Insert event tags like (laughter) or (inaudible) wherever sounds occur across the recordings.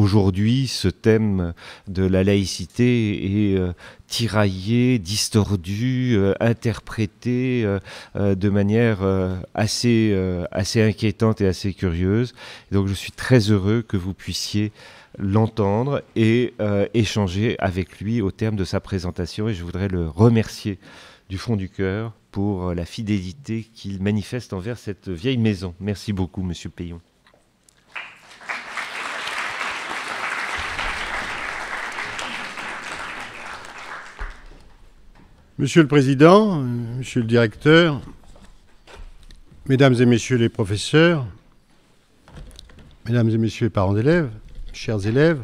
aujourd'hui, ce thème de la laïcité est euh, tiraillé, distordu, euh, interprété euh, de manière assez, assez inquiétante et assez curieuse. Donc je suis très heureux que vous puissiez l'entendre et échanger avec lui au terme de sa présentation. Et je voudrais le remercier du fond du cœur pour la fidélité qu'il manifeste envers cette vieille maison. Merci beaucoup, Monsieur Payon. Monsieur le Président, Monsieur le Directeur, Mesdames et Messieurs les professeurs, Mesdames et Messieurs les parents d'élèves, chers élèves,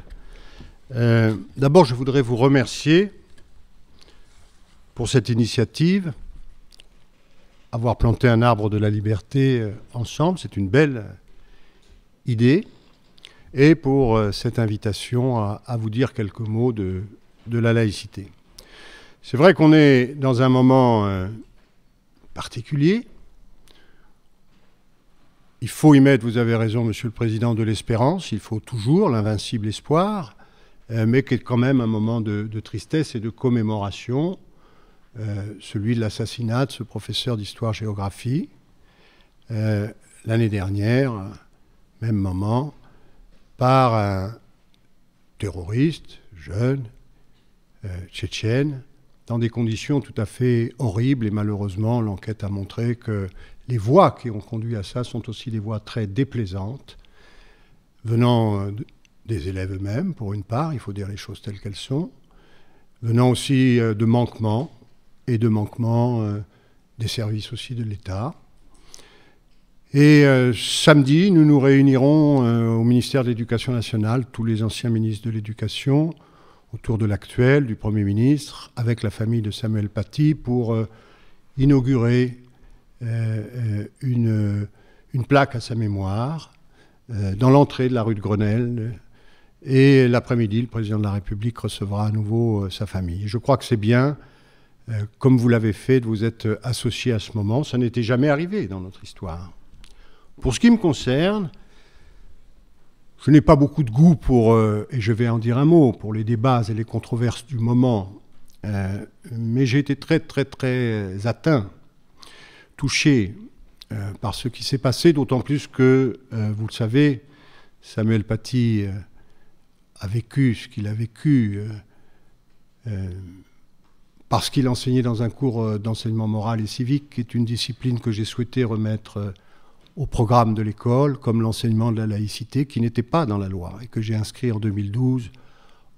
euh, d'abord je voudrais vous remercier pour cette initiative, avoir planté un arbre de la liberté euh, ensemble, c'est une belle euh, idée, et pour cette invitation à, vous dire quelques mots de la laïcité. C'est vrai qu'on est dans un moment euh, particulier. Il faut y mettre, vous avez raison, Monsieur le Président, de l'espérance. Il faut toujours l'invincible espoir, euh, mais qui est quand même un moment de, tristesse et de commémoration, euh, celui de l'assassinat de ce professeur d'histoire-géographie l'année dernière, même moment, par un terroriste jeune, tchétchène, dans des conditions tout à fait horribles. Et malheureusement, l'enquête a montré que les voies qui ont conduit à ça sont aussi des voies très déplaisantes, venant euh, des élèves eux-mêmes, pour une part, il faut dire les choses telles qu'elles sont, venant aussi euh, de manquements, et de manquements euh, des services aussi de l'État. Et samedi, nous nous réunirons au ministère de l'Éducation nationale, tous les anciens ministres de l'Éducation, autour de l'actuel, du Premier ministre, avec la famille de Samuel Paty pour euh, inaugurer euh, euh, une, une, plaque à sa mémoire dans l'entrée de la rue de Grenelle. Et l'après-midi, le président de la République recevra à nouveau sa famille. Je crois que c'est bien, comme vous l'avez fait, de vous être associé à ce moment. Ça n'était jamais arrivé dans notre histoire. Pour ce qui me concerne, je n'ai pas beaucoup de goût pour, euh, et je vais en dire un mot, pour les débats et les controverses du moment, euh, mais j'ai été très, très, très atteint, touché euh, par ce qui s'est passé, d'autant plus que, vous le savez, Samuel Paty a vécu ce qu'il a vécu parce qu'il enseignait dans un cours d'enseignement moral et civique, qui est une discipline que j'ai souhaité remettre au programme de l'école, comme l'enseignement de la laïcité, qui n'était pas dans la loi et que j'ai inscrit en 2012,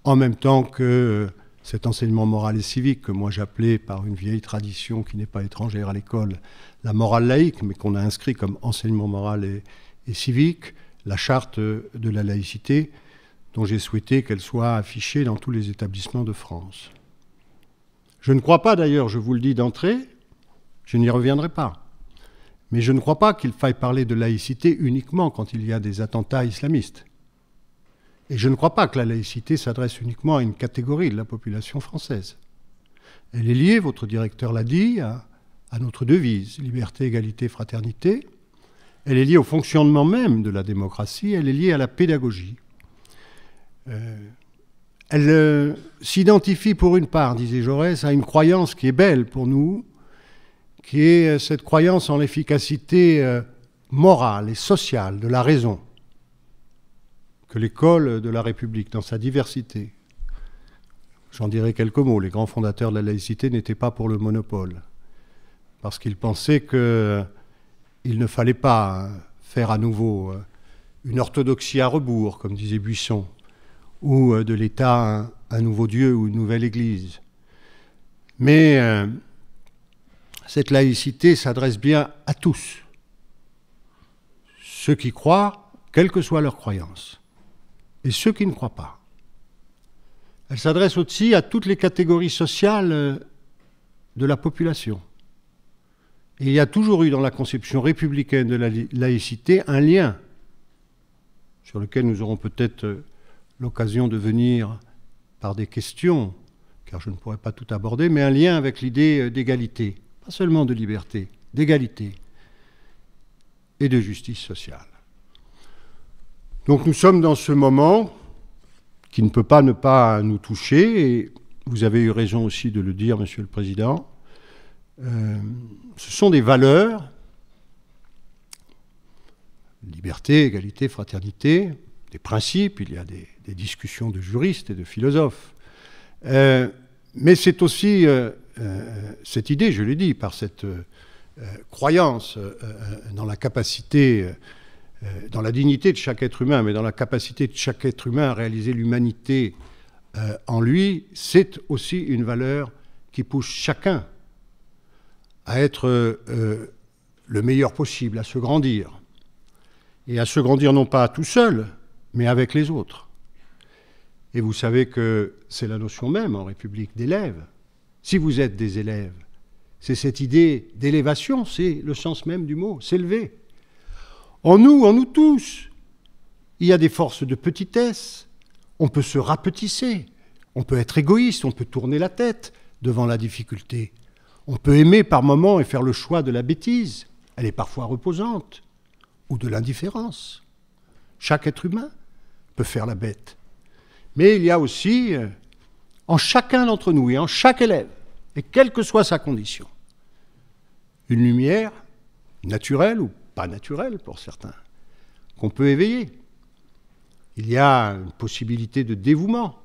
en même temps que euh, cet enseignement moral et civique que moi j'appelais par une vieille tradition qui n'est pas étrangère à l'école, la morale laïque, mais qu'on a inscrit comme enseignement moral et, civique, la charte de la laïcité, dont j'ai souhaité qu'elle soit affichée dans tous les établissements de France. Je ne crois pas d'ailleurs, je vous le dis d'entrée, je n'y reviendrai pas. Mais je ne crois pas qu'il faille parler de laïcité uniquement quand il y a des attentats islamistes. Et je ne crois pas que la laïcité s'adresse uniquement à une catégorie de la population française. Elle est liée, votre directeur l'a dit, à, notre devise, liberté, égalité, fraternité. Elle est liée au fonctionnement même de la démocratie, elle est liée à la pédagogie. Euh, elle euh, s'identifie pour une part, disait Jaurès, à une croyance qui est belle pour nous, qui est euh, cette croyance en l'efficacité euh, morale et sociale de la raison que l'école de la République, dans sa diversité, j'en dirai quelques mots, les grands fondateurs de la laïcité n'étaient pas pour le monopole, parce qu'ils pensaient qu'il euh, ne fallait pas faire à nouveau une orthodoxie à rebours, comme disait Buisson, ou de l'État un, nouveau Dieu ou une nouvelle Église. Mais cette laïcité s'adresse bien à tous, ceux qui croient, quelle que soit leurs croyances, et ceux qui ne croient pas. Elle s'adresse aussi à toutes les catégories sociales euh, de la population. il y a toujours eu dans la conception républicaine de la laïcité un lien sur lequel nous aurons peut-être euh, l'occasion de venir par des questions, car je ne pourrai pas tout aborder, mais un lien avec l'idée euh, d'égalité seulement de liberté, d'égalité et de justice sociale. Donc nous sommes dans ce moment qui ne peut pas ne pas nous toucher, et vous avez eu raison aussi de le dire, Monsieur le Président, euh, ce sont des valeurs, liberté, égalité, fraternité, des principes, il y a des, discussions de juristes et de philosophes. Euh, mais c'est aussi euh, euh, cette idée, je l'ai dit, par cette euh, croyance dans la capacité, dans la dignité de chaque être humain, mais dans la capacité de chaque être humain à réaliser l'humanité en lui, c'est aussi une valeur qui pousse chacun à être le meilleur possible, à se grandir. Et à se grandir non pas tout seul, mais avec les autres. Et vous savez que c'est la notion même en République d'élèves. Si vous êtes des élèves, c'est cette idée d'élévation, c'est le sens même du mot, s'élever. En nous, en nous tous, il y a des forces de petitesse. On peut se rapetisser, on peut être égoïste, on peut tourner la tête devant la difficulté. On peut aimer par moments et faire le choix de la bêtise, elle est parfois reposante, ou de l'indifférence. Chaque être humain peut faire la bête. Mais il y a aussi euh, en chacun d'entre nous et en chaque élève, et quelle que soit sa condition, une lumière naturelle ou pas naturelle pour certains, qu'on peut éveiller. Il y a une possibilité de dévouement,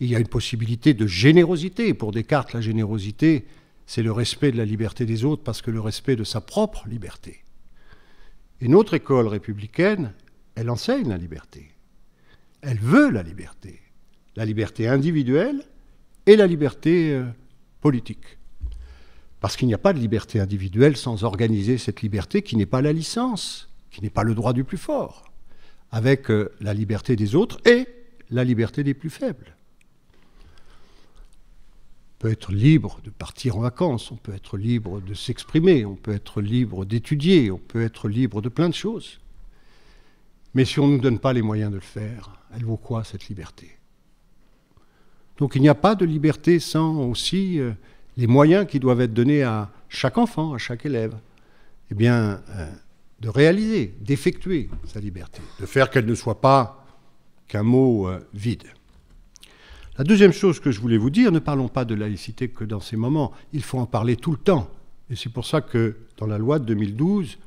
il y a une possibilité de générosité. Pour Descartes, la générosité, c'est le respect de la liberté des autres parce que le respect de sa propre liberté. Et notre école républicaine, elle enseigne la liberté. Elle veut la liberté. La liberté individuelle et la liberté euh, politique. Parce qu'il n'y a pas de liberté individuelle sans organiser cette liberté qui n'est pas la licence, qui n'est pas le droit du plus fort, avec euh, la liberté des autres et la liberté des plus faibles. On peut être libre de partir en vacances, on peut être libre de s'exprimer, on peut être libre d'étudier, on peut être libre de plein de choses. Mais si on ne nous donne pas les moyens de le faire, elle vaut quoi cette liberté Donc il n'y a pas de liberté sans aussi euh, les moyens qui doivent être donnés à chaque enfant, à chaque élève. Eh bien, euh, de réaliser, d'effectuer sa liberté, de faire qu'elle ne soit pas qu'un mot euh, vide. La deuxième chose que je voulais vous dire, ne parlons pas de laïcité que dans ces moments, il faut en parler tout le temps. Et c'est pour ça que dans la loi de 2012,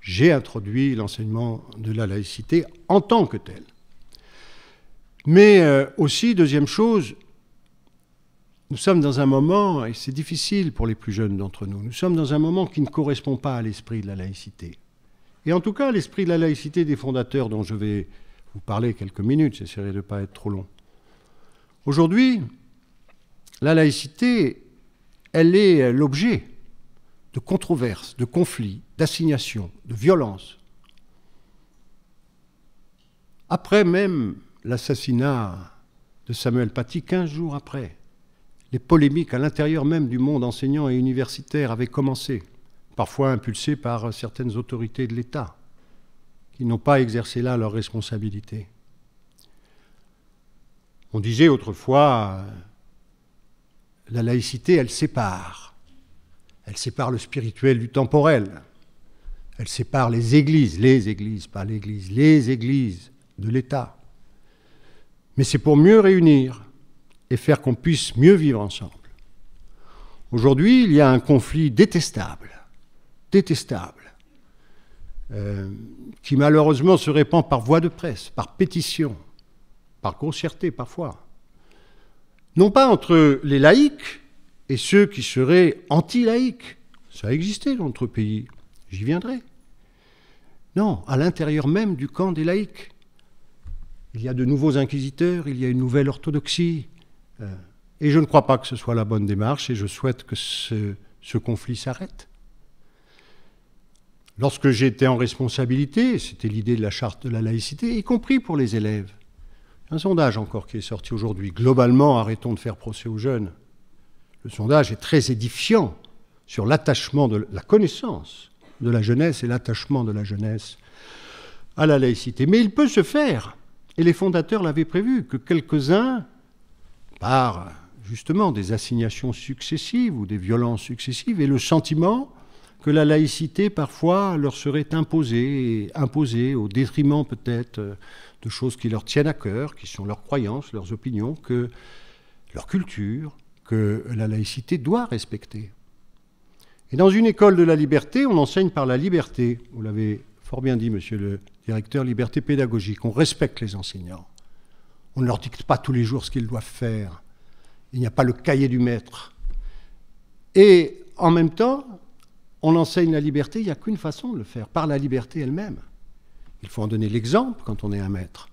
j'ai introduit l'enseignement de la laïcité en tant que telle. Mais euh, aussi, deuxième chose, nous sommes dans un moment, et c'est difficile pour les plus jeunes d'entre nous, nous sommes dans un moment qui ne correspond pas à l'esprit de la laïcité. Et en tout cas, l'esprit de la laïcité des fondateurs dont je vais vous parler quelques minutes, j'essaierai de ne pas être trop long. Aujourd'hui, la laïcité, elle est euh, l'objet de controverses, de conflits, d'assignations, de violences. Après même l'assassinat de Samuel Paty, 15 jours après, les polémiques à l'intérieur même du monde enseignant et universitaire avaient commencé, parfois impulsées par certaines autorités de l'État, qui n'ont pas exercé là leurs responsabilités. On disait autrefois, la laïcité, elle sépare. Elle sépare le spirituel du temporel. Elle sépare les églises, les églises, pas l'église, les églises de l'État mais c'est pour mieux réunir et faire qu'on puisse mieux vivre ensemble. Aujourd'hui, il y a un conflit détestable, détestable, euh, qui malheureusement se répand par voie de presse, par pétition, par concerté parfois. Non pas entre les laïcs et ceux qui seraient anti-laïcs, ça a existé dans notre pays, j'y viendrai. Non, à l'intérieur même du camp des laïcs. Il y a de nouveaux inquisiteurs, il y a une nouvelle orthodoxie. Euh, et je ne crois pas que ce soit la bonne démarche et je souhaite que ce, conflit s'arrête. Lorsque j'étais en responsabilité, c'était l'idée de la charte de la laïcité, y compris pour les élèves. Un sondage encore qui est sorti aujourd'hui. Globalement, arrêtons de faire procès aux jeunes. Le sondage est très édifiant sur l'attachement de la connaissance de la jeunesse et l'attachement de la jeunesse à la laïcité. Mais il peut se faire et les fondateurs l'avaient prévu, que quelques-uns, par justement des assignations successives ou des violences successives, aient le sentiment que la laïcité parfois leur serait imposée, imposée au détriment peut-être de choses qui leur tiennent à cœur, qui sont leurs croyances, leurs opinions, que leur culture, que la laïcité doit respecter. Et dans une école de la liberté, on enseigne par la liberté. Vous l'avez fort bien dit, monsieur le directeur liberté pédagogique. On respecte les enseignants. On ne leur dicte pas tous les jours ce qu'ils doivent faire. Il n'y a pas le cahier du maître. Et en même temps, on enseigne la liberté, il n'y a qu'une façon de le faire, par la liberté elle-même. Il faut en donner l'exemple quand on est un maître.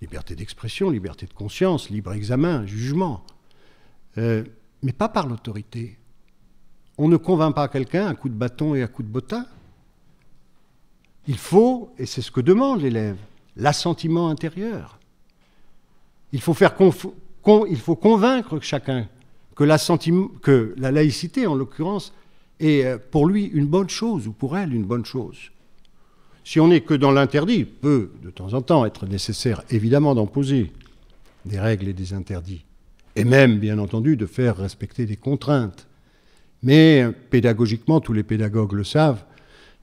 Liberté d'expression, liberté de conscience, libre examen, jugement. Euh, mais pas par l'autorité. On ne convainc pas quelqu'un à coup de bâton et à coup de bottin. Il faut, et c'est ce que demande l'élève, l'assentiment intérieur. Il faut, faire con il faut convaincre chacun que, que la laïcité, en l'occurrence, est euh, pour lui une bonne chose ou pour elle une bonne chose. Si on n'est que dans l'interdit, il peut de temps en temps être nécessaire évidemment d'imposer des règles et des interdits, et même bien entendu de faire respecter des contraintes. Mais euh, pédagogiquement, tous les pédagogues le savent,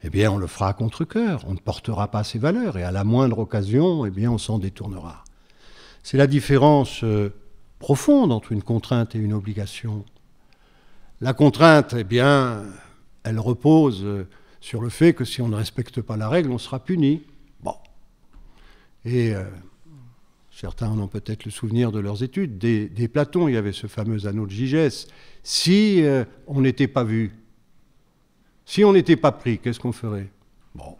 eh bien, on le fera à contre-coeur, on ne portera pas ses valeurs, et à la moindre occasion, eh bien, on s'en détournera. C'est la différence euh, profonde entre une contrainte et une obligation. La contrainte, eh bien, elle repose euh, sur le fait que si on ne respecte pas la règle, on sera puni. Bon. Et euh, certains en ont peut-être le souvenir de leurs études. Des, Platons, il y avait ce fameux anneau de Gigès. Si on n'était pas vu, si on n'était pas pris, qu'est-ce qu'on ferait Bon.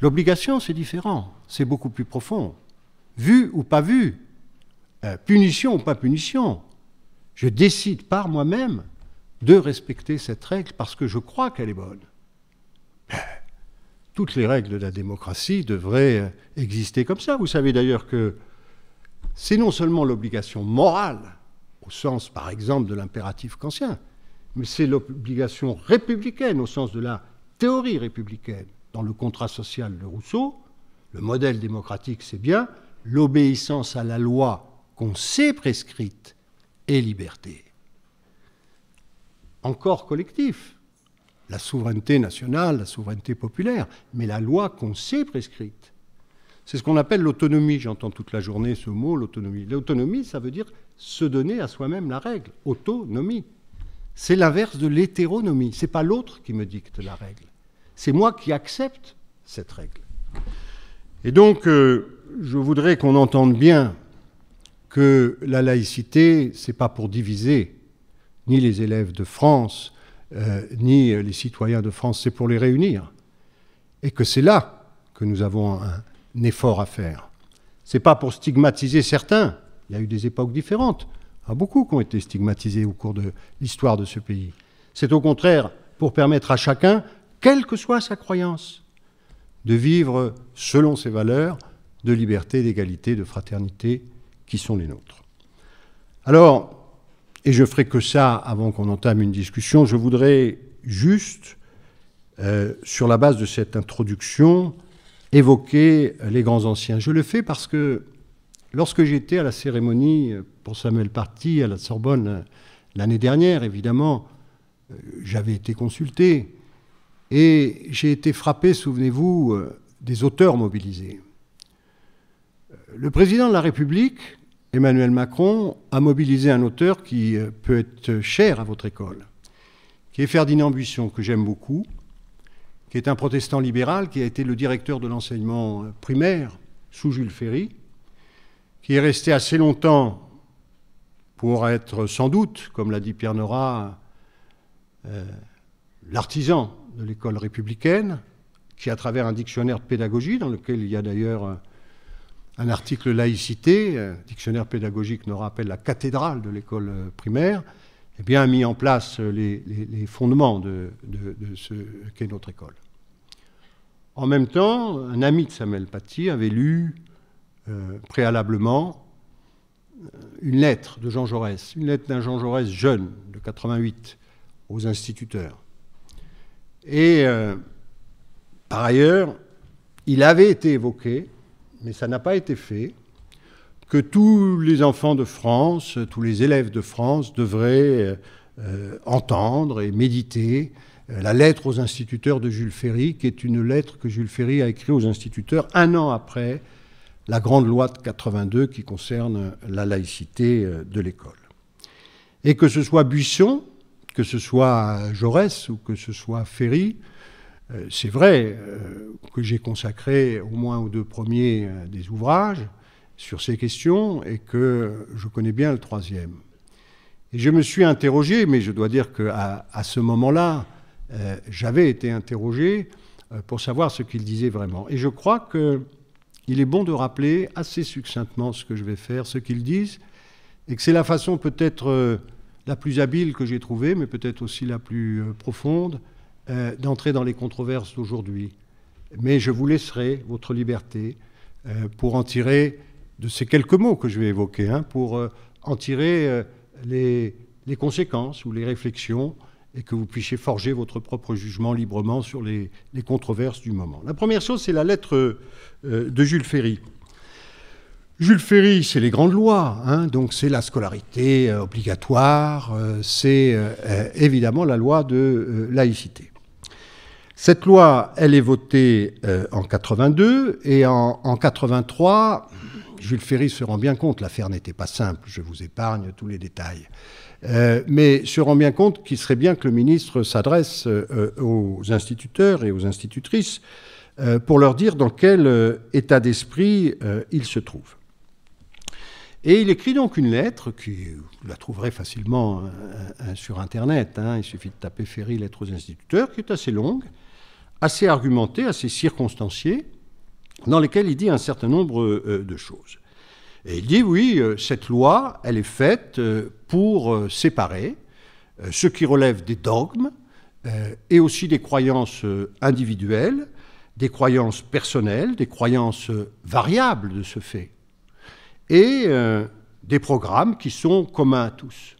L'obligation, c'est différent. C'est beaucoup plus profond. Vu ou pas vu, euh, punition ou pas punition, je décide par moi-même de respecter cette règle parce que je crois qu'elle est bonne. Toutes les règles de la démocratie devraient euh, exister comme ça. Vous savez d'ailleurs que c'est non seulement l'obligation morale, au sens par exemple de l'impératif kantien, mais c'est l'obligation républicaine au sens de la théorie républicaine. Dans le contrat social de Rousseau, le modèle démocratique, c'est bien l'obéissance à la loi qu'on sait prescrite et liberté. Encore collectif, la souveraineté nationale, la souveraineté populaire, mais la loi qu'on sait prescrite. C'est ce qu'on appelle l'autonomie. J'entends toute la journée ce mot, l'autonomie. L'autonomie, ça veut dire se donner à soi-même la règle. Autonomie. C'est l'inverse de l'hétéronomie. Ce n'est pas l'autre qui me dicte la règle. C'est moi qui accepte cette règle. Et donc, euh, je voudrais qu'on entende bien que la laïcité, c'est pas pour diviser ni les élèves de France, euh, ni les citoyens de France, c'est pour les réunir. Et que c'est là que nous avons un, un effort à faire. C'est pas pour stigmatiser certains. Il y a eu des époques différentes. Ah, beaucoup qui ont été stigmatisés au cours de l'histoire de ce pays. C'est au contraire pour permettre à chacun, quelle que soit sa croyance, de vivre selon ses valeurs de liberté, d'égalité, de fraternité qui sont les nôtres. Alors, et je ne ferai que ça avant qu'on entame une discussion, je voudrais juste, euh, sur la base de cette introduction, évoquer les grands anciens. Je le fais parce que Lorsque j'étais à la cérémonie pour Samuel Parti à la Sorbonne euh, l'année dernière, évidemment, euh, j'avais été consulté et j'ai été frappé, souvenez-vous, euh, des auteurs mobilisés. Le président de la République, Emmanuel Macron, a mobilisé un auteur qui peut être cher à votre école, qui est Ferdinand Buisson, que j'aime beaucoup, qui est un protestant libéral, qui a été le directeur de l'enseignement primaire sous Jules Ferry, qui est resté assez longtemps pour être sans doute, comme l'a dit Pierre Nora, euh, l'artisan de l'école républicaine, qui à travers un dictionnaire de pédagogie, dans lequel il y a d'ailleurs euh, un article laïcité, euh, dictionnaire pédagogique Nora appelle la cathédrale de l'école primaire, eh bien, a mis en place les, fondements de ce qu'est notre école. En même temps, un ami de Samuel Paty avait lu euh, préalablement euh, une lettre de Jean Jaurès, une lettre d'un Jean Jaurès jeune, de 88, aux instituteurs. Et euh, par ailleurs, il avait été évoqué, mais ça n'a pas été fait, que tous les enfants de France, tous les élèves de France devraient entendre et méditer la lettre aux instituteurs de Jules Ferry, qui est une lettre que Jules Ferry a écrite aux instituteurs un an après la grande loi de 82 qui concerne la laïcité euh, de l'école. Et que ce soit Buisson, que ce soit Jaurès ou que ce soit Ferry, euh, c'est vrai euh, que j'ai consacré au moins aux deux premiers des ouvrages sur ces questions et que je connais bien le troisième. Et je me suis interrogé, mais je dois dire qu'à à ce moment-là, j'avais été interrogé pour savoir ce qu'il disait vraiment. Et je crois que il est bon de rappeler assez succinctement ce que je vais faire, ce qu'ils disent, et que c'est la façon peut-être euh, la plus habile que j'ai trouvée, mais peut-être aussi la plus euh, profonde, euh, d'entrer dans les controverses d'aujourd'hui. Mais je vous laisserai votre liberté pour en tirer, de ces quelques mots que je vais évoquer, hein, pour en tirer les, les, conséquences ou les réflexions et que vous puissiez forger votre propre jugement librement sur les, controverses du moment. La première chose, c'est la lettre euh, de Jules Ferry. Jules Ferry, c'est les grandes lois, hein, donc c'est la scolarité euh, obligatoire, euh, c'est évidemment la loi de laïcité. Cette loi, elle est votée en 82 et en, en 83, Jules Ferry se rend bien compte, l'affaire n'était pas simple, je vous épargne tous les détails. Euh, mais se rend bien compte qu'il serait bien que le ministre s'adresse euh, euh, aux instituteurs et aux institutrices pour leur dire dans quel état d'esprit il se trouve. Et il écrit donc une lettre, qui, vous la trouverez facilement sur Internet, hein. il suffit de taper Ferry, lettre aux instituteurs, qui est assez longue, assez argumentée, assez circonstanciée, dans laquelle il dit un certain nombre de choses. Et il dit, oui, euh, cette loi, elle est faite euh, pour euh, séparer ce qui relève des dogmes et aussi des croyances individuelles, des croyances personnelles, des croyances variables de ce fait, et des programmes qui sont communs à tous.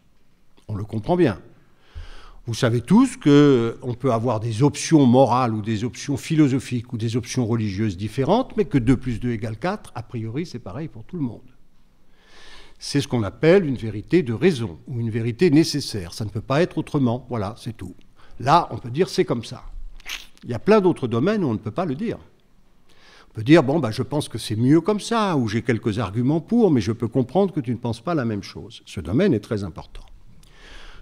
On le comprend bien. Vous savez tous qu'on peut avoir des options morales ou des options philosophiques ou des options religieuses différentes, mais que 2 plus 2 égale 4, a priori, c'est pareil pour tout le monde. C'est ce qu'on appelle une vérité de raison ou une vérité nécessaire. Ça ne peut pas être autrement. Voilà, c'est tout. Là, on peut dire c'est comme ça. Il y a plein d'autres domaines où on ne peut pas le dire. On peut dire, bon, bah, je pense que c'est mieux comme ça, ou j'ai quelques arguments pour, mais je peux comprendre que tu ne penses pas la même chose. Ce domaine est très important.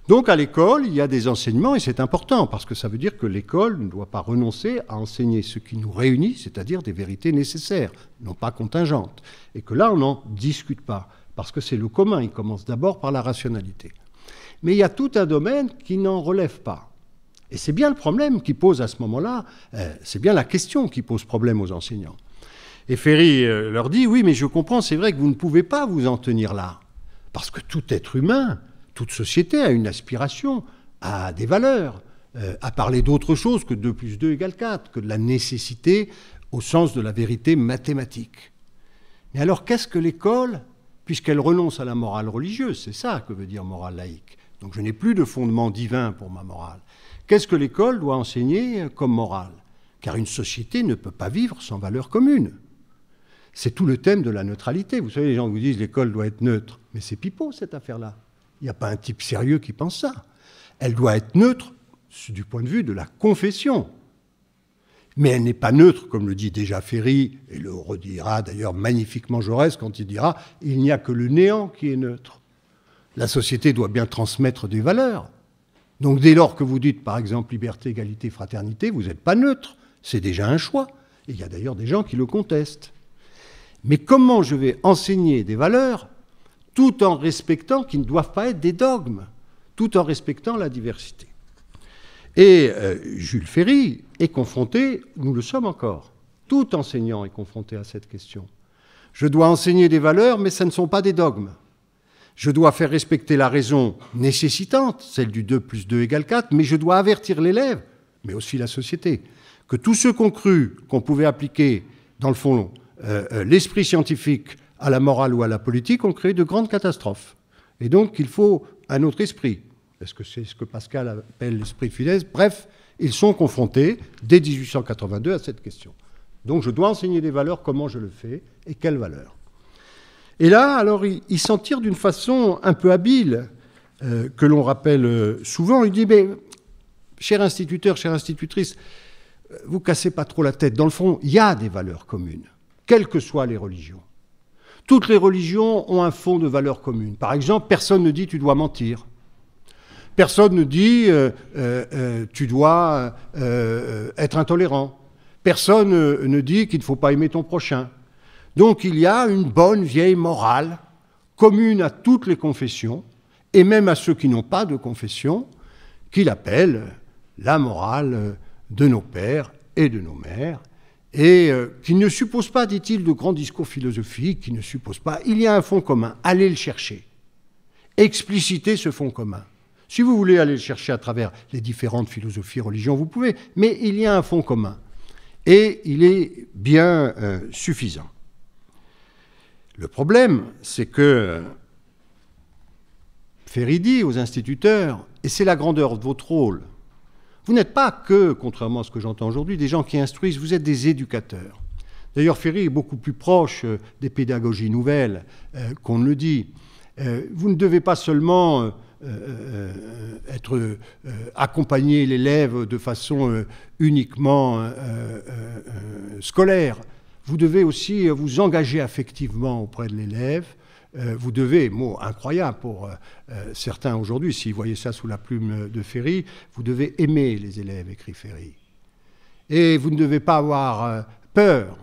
Donc à l'école, il y a des enseignements, et c'est important, parce que ça veut dire que l'école ne doit pas renoncer à enseigner ce qui nous réunit, c'est-à-dire des vérités nécessaires, non pas contingentes, et que là, on n'en discute pas parce que c'est le commun, il commence d'abord par la rationalité. Mais il y a tout un domaine qui n'en relève pas. Et c'est bien le problème qui pose à ce moment-là, euh, c'est bien la question qui pose problème aux enseignants. Et Ferry euh, leur dit, oui, mais je comprends, c'est vrai que vous ne pouvez pas vous en tenir là, parce que tout être humain, toute société a une aspiration, a des valeurs, a euh, parlé d'autre chose que 2 plus 2 égale 4, que de la nécessité au sens de la vérité mathématique. Mais alors qu'est-ce que l'école puisqu'elle renonce à la morale religieuse. C'est ça que veut dire morale laïque. Donc je n'ai plus de fondement divin pour ma morale. Qu'est-ce que l'école doit enseigner comme morale Car une société ne peut pas vivre sans valeurs communes. C'est tout le thème de la neutralité. Vous savez, les gens vous disent l'école doit être neutre. Mais c'est pipeau cette affaire-là. Il n'y a pas un type sérieux qui pense ça. Elle doit être neutre du point de vue de la confession mais elle n'est pas neutre, comme le dit déjà Ferry, et le redira d'ailleurs magnifiquement Jaurès quand il dira Il n'y a que le néant qui est neutre. La société doit bien transmettre des valeurs. Donc dès lors que vous dites par exemple liberté, égalité, fraternité, vous n'êtes pas neutre, c'est déjà un choix. il y a d'ailleurs des gens qui le contestent. Mais comment je vais enseigner des valeurs tout en respectant qu'ils ne doivent pas être des dogmes, tout en respectant la diversité et euh, Jules Ferry est confronté, nous le sommes encore, tout enseignant est confronté à cette question. Je dois enseigner des valeurs, mais ce ne sont pas des dogmes. Je dois faire respecter la raison nécessitante, celle du 2 plus 2 égale 4, mais je dois avertir l'élève, mais aussi la société, que tous ceux qu'on cru qu'on pouvait appliquer, dans le fond, euh, euh, l'esprit scientifique à la morale ou à la politique ont créé de grandes catastrophes. Et donc, il faut un autre esprit, est que c'est ce que Pascal appelle l'esprit fidèle Bref, ils sont confrontés dès 1882 à cette question. Donc je dois enseigner des valeurs, comment je le fais et quelles valeurs. Et là, alors, ils s'en tire d'une façon un peu habile, euh, que l'on rappelle euh, souvent. Il dit, mais, cher instituteur, chère institutrice, euh, vous cassez pas trop la tête. Dans le fond, il y a des valeurs communes, quelles que soient les religions. Toutes les religions ont un fond de valeurs communes. Par exemple, personne ne dit tu dois mentir. Personne ne dit euh, euh, euh, tu dois être intolérant. Personne ne dit qu'il ne faut pas aimer ton prochain. Donc il y a une bonne vieille morale commune à toutes les confessions, et même à ceux qui n'ont pas de confession, qu'il appelle la morale de nos pères et de nos mères, et qui ne suppose pas, dit-il, de grands discours philosophiques, qui ne suppose pas. Il y a un fond commun, allez le chercher. Expliciter ce fond commun. Si vous voulez aller le chercher à travers les différentes philosophies, religions, vous pouvez, mais il y a un fond commun. Et il est bien euh, suffisant. Le problème, c'est que euh, Ferry dit aux instituteurs, et c'est la grandeur de votre rôle, vous n'êtes pas que, contrairement à ce que j'entends aujourd'hui, des gens qui instruisent, vous êtes des éducateurs. D'ailleurs, Ferry est beaucoup plus proche euh, des pédagogies nouvelles qu'on ne le dit. vous ne devez pas seulement euh, euh, euh, être accompagner l'élève de façon uniquement scolaire. Vous devez aussi vous engager affectivement auprès de l'élève. Vous devez, mot incroyable pour certains aujourd'hui, s'ils voyaient ça sous la plume de Ferry, vous devez aimer les élèves, écrit Ferry. Et vous ne devez pas avoir peur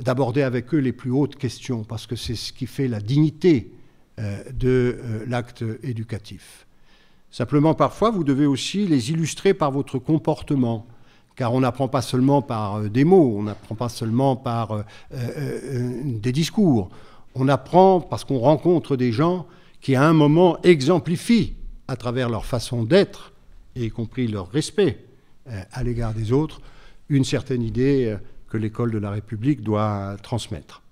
d'aborder avec eux les plus hautes questions, parce que c'est ce qui fait la dignité euh, de euh, l'acte éducatif. Simplement, parfois, vous devez aussi les illustrer par votre comportement, car on n'apprend pas seulement par euh, des mots, on n'apprend pas seulement par des discours, on apprend parce qu'on rencontre des gens qui, à un moment, exemplifient à travers leur façon d'être, et y compris leur respect à l'égard des autres, une certaine idée que l'école de la République doit transmettre.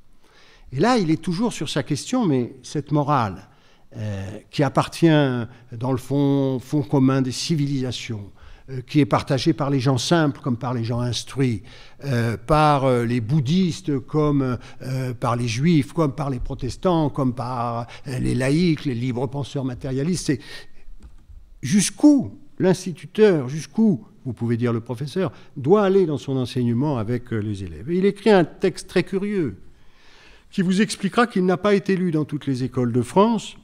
Et là, il est toujours sur sa question, mais cette morale euh, qui appartient dans le fond, fond commun des civilisations, euh, qui est partagée par les gens simples comme par les gens instruits, euh, par les bouddhistes comme par les juifs, comme par les protestants, comme par les laïcs, les libres penseurs matérialistes, jusqu'où l'instituteur, jusqu'où vous pouvez dire le professeur, doit aller dans son enseignement avec les élèves. il écrit un texte très curieux, qui vous expliquera qu'il n'a pas été lu dans toutes les écoles de France,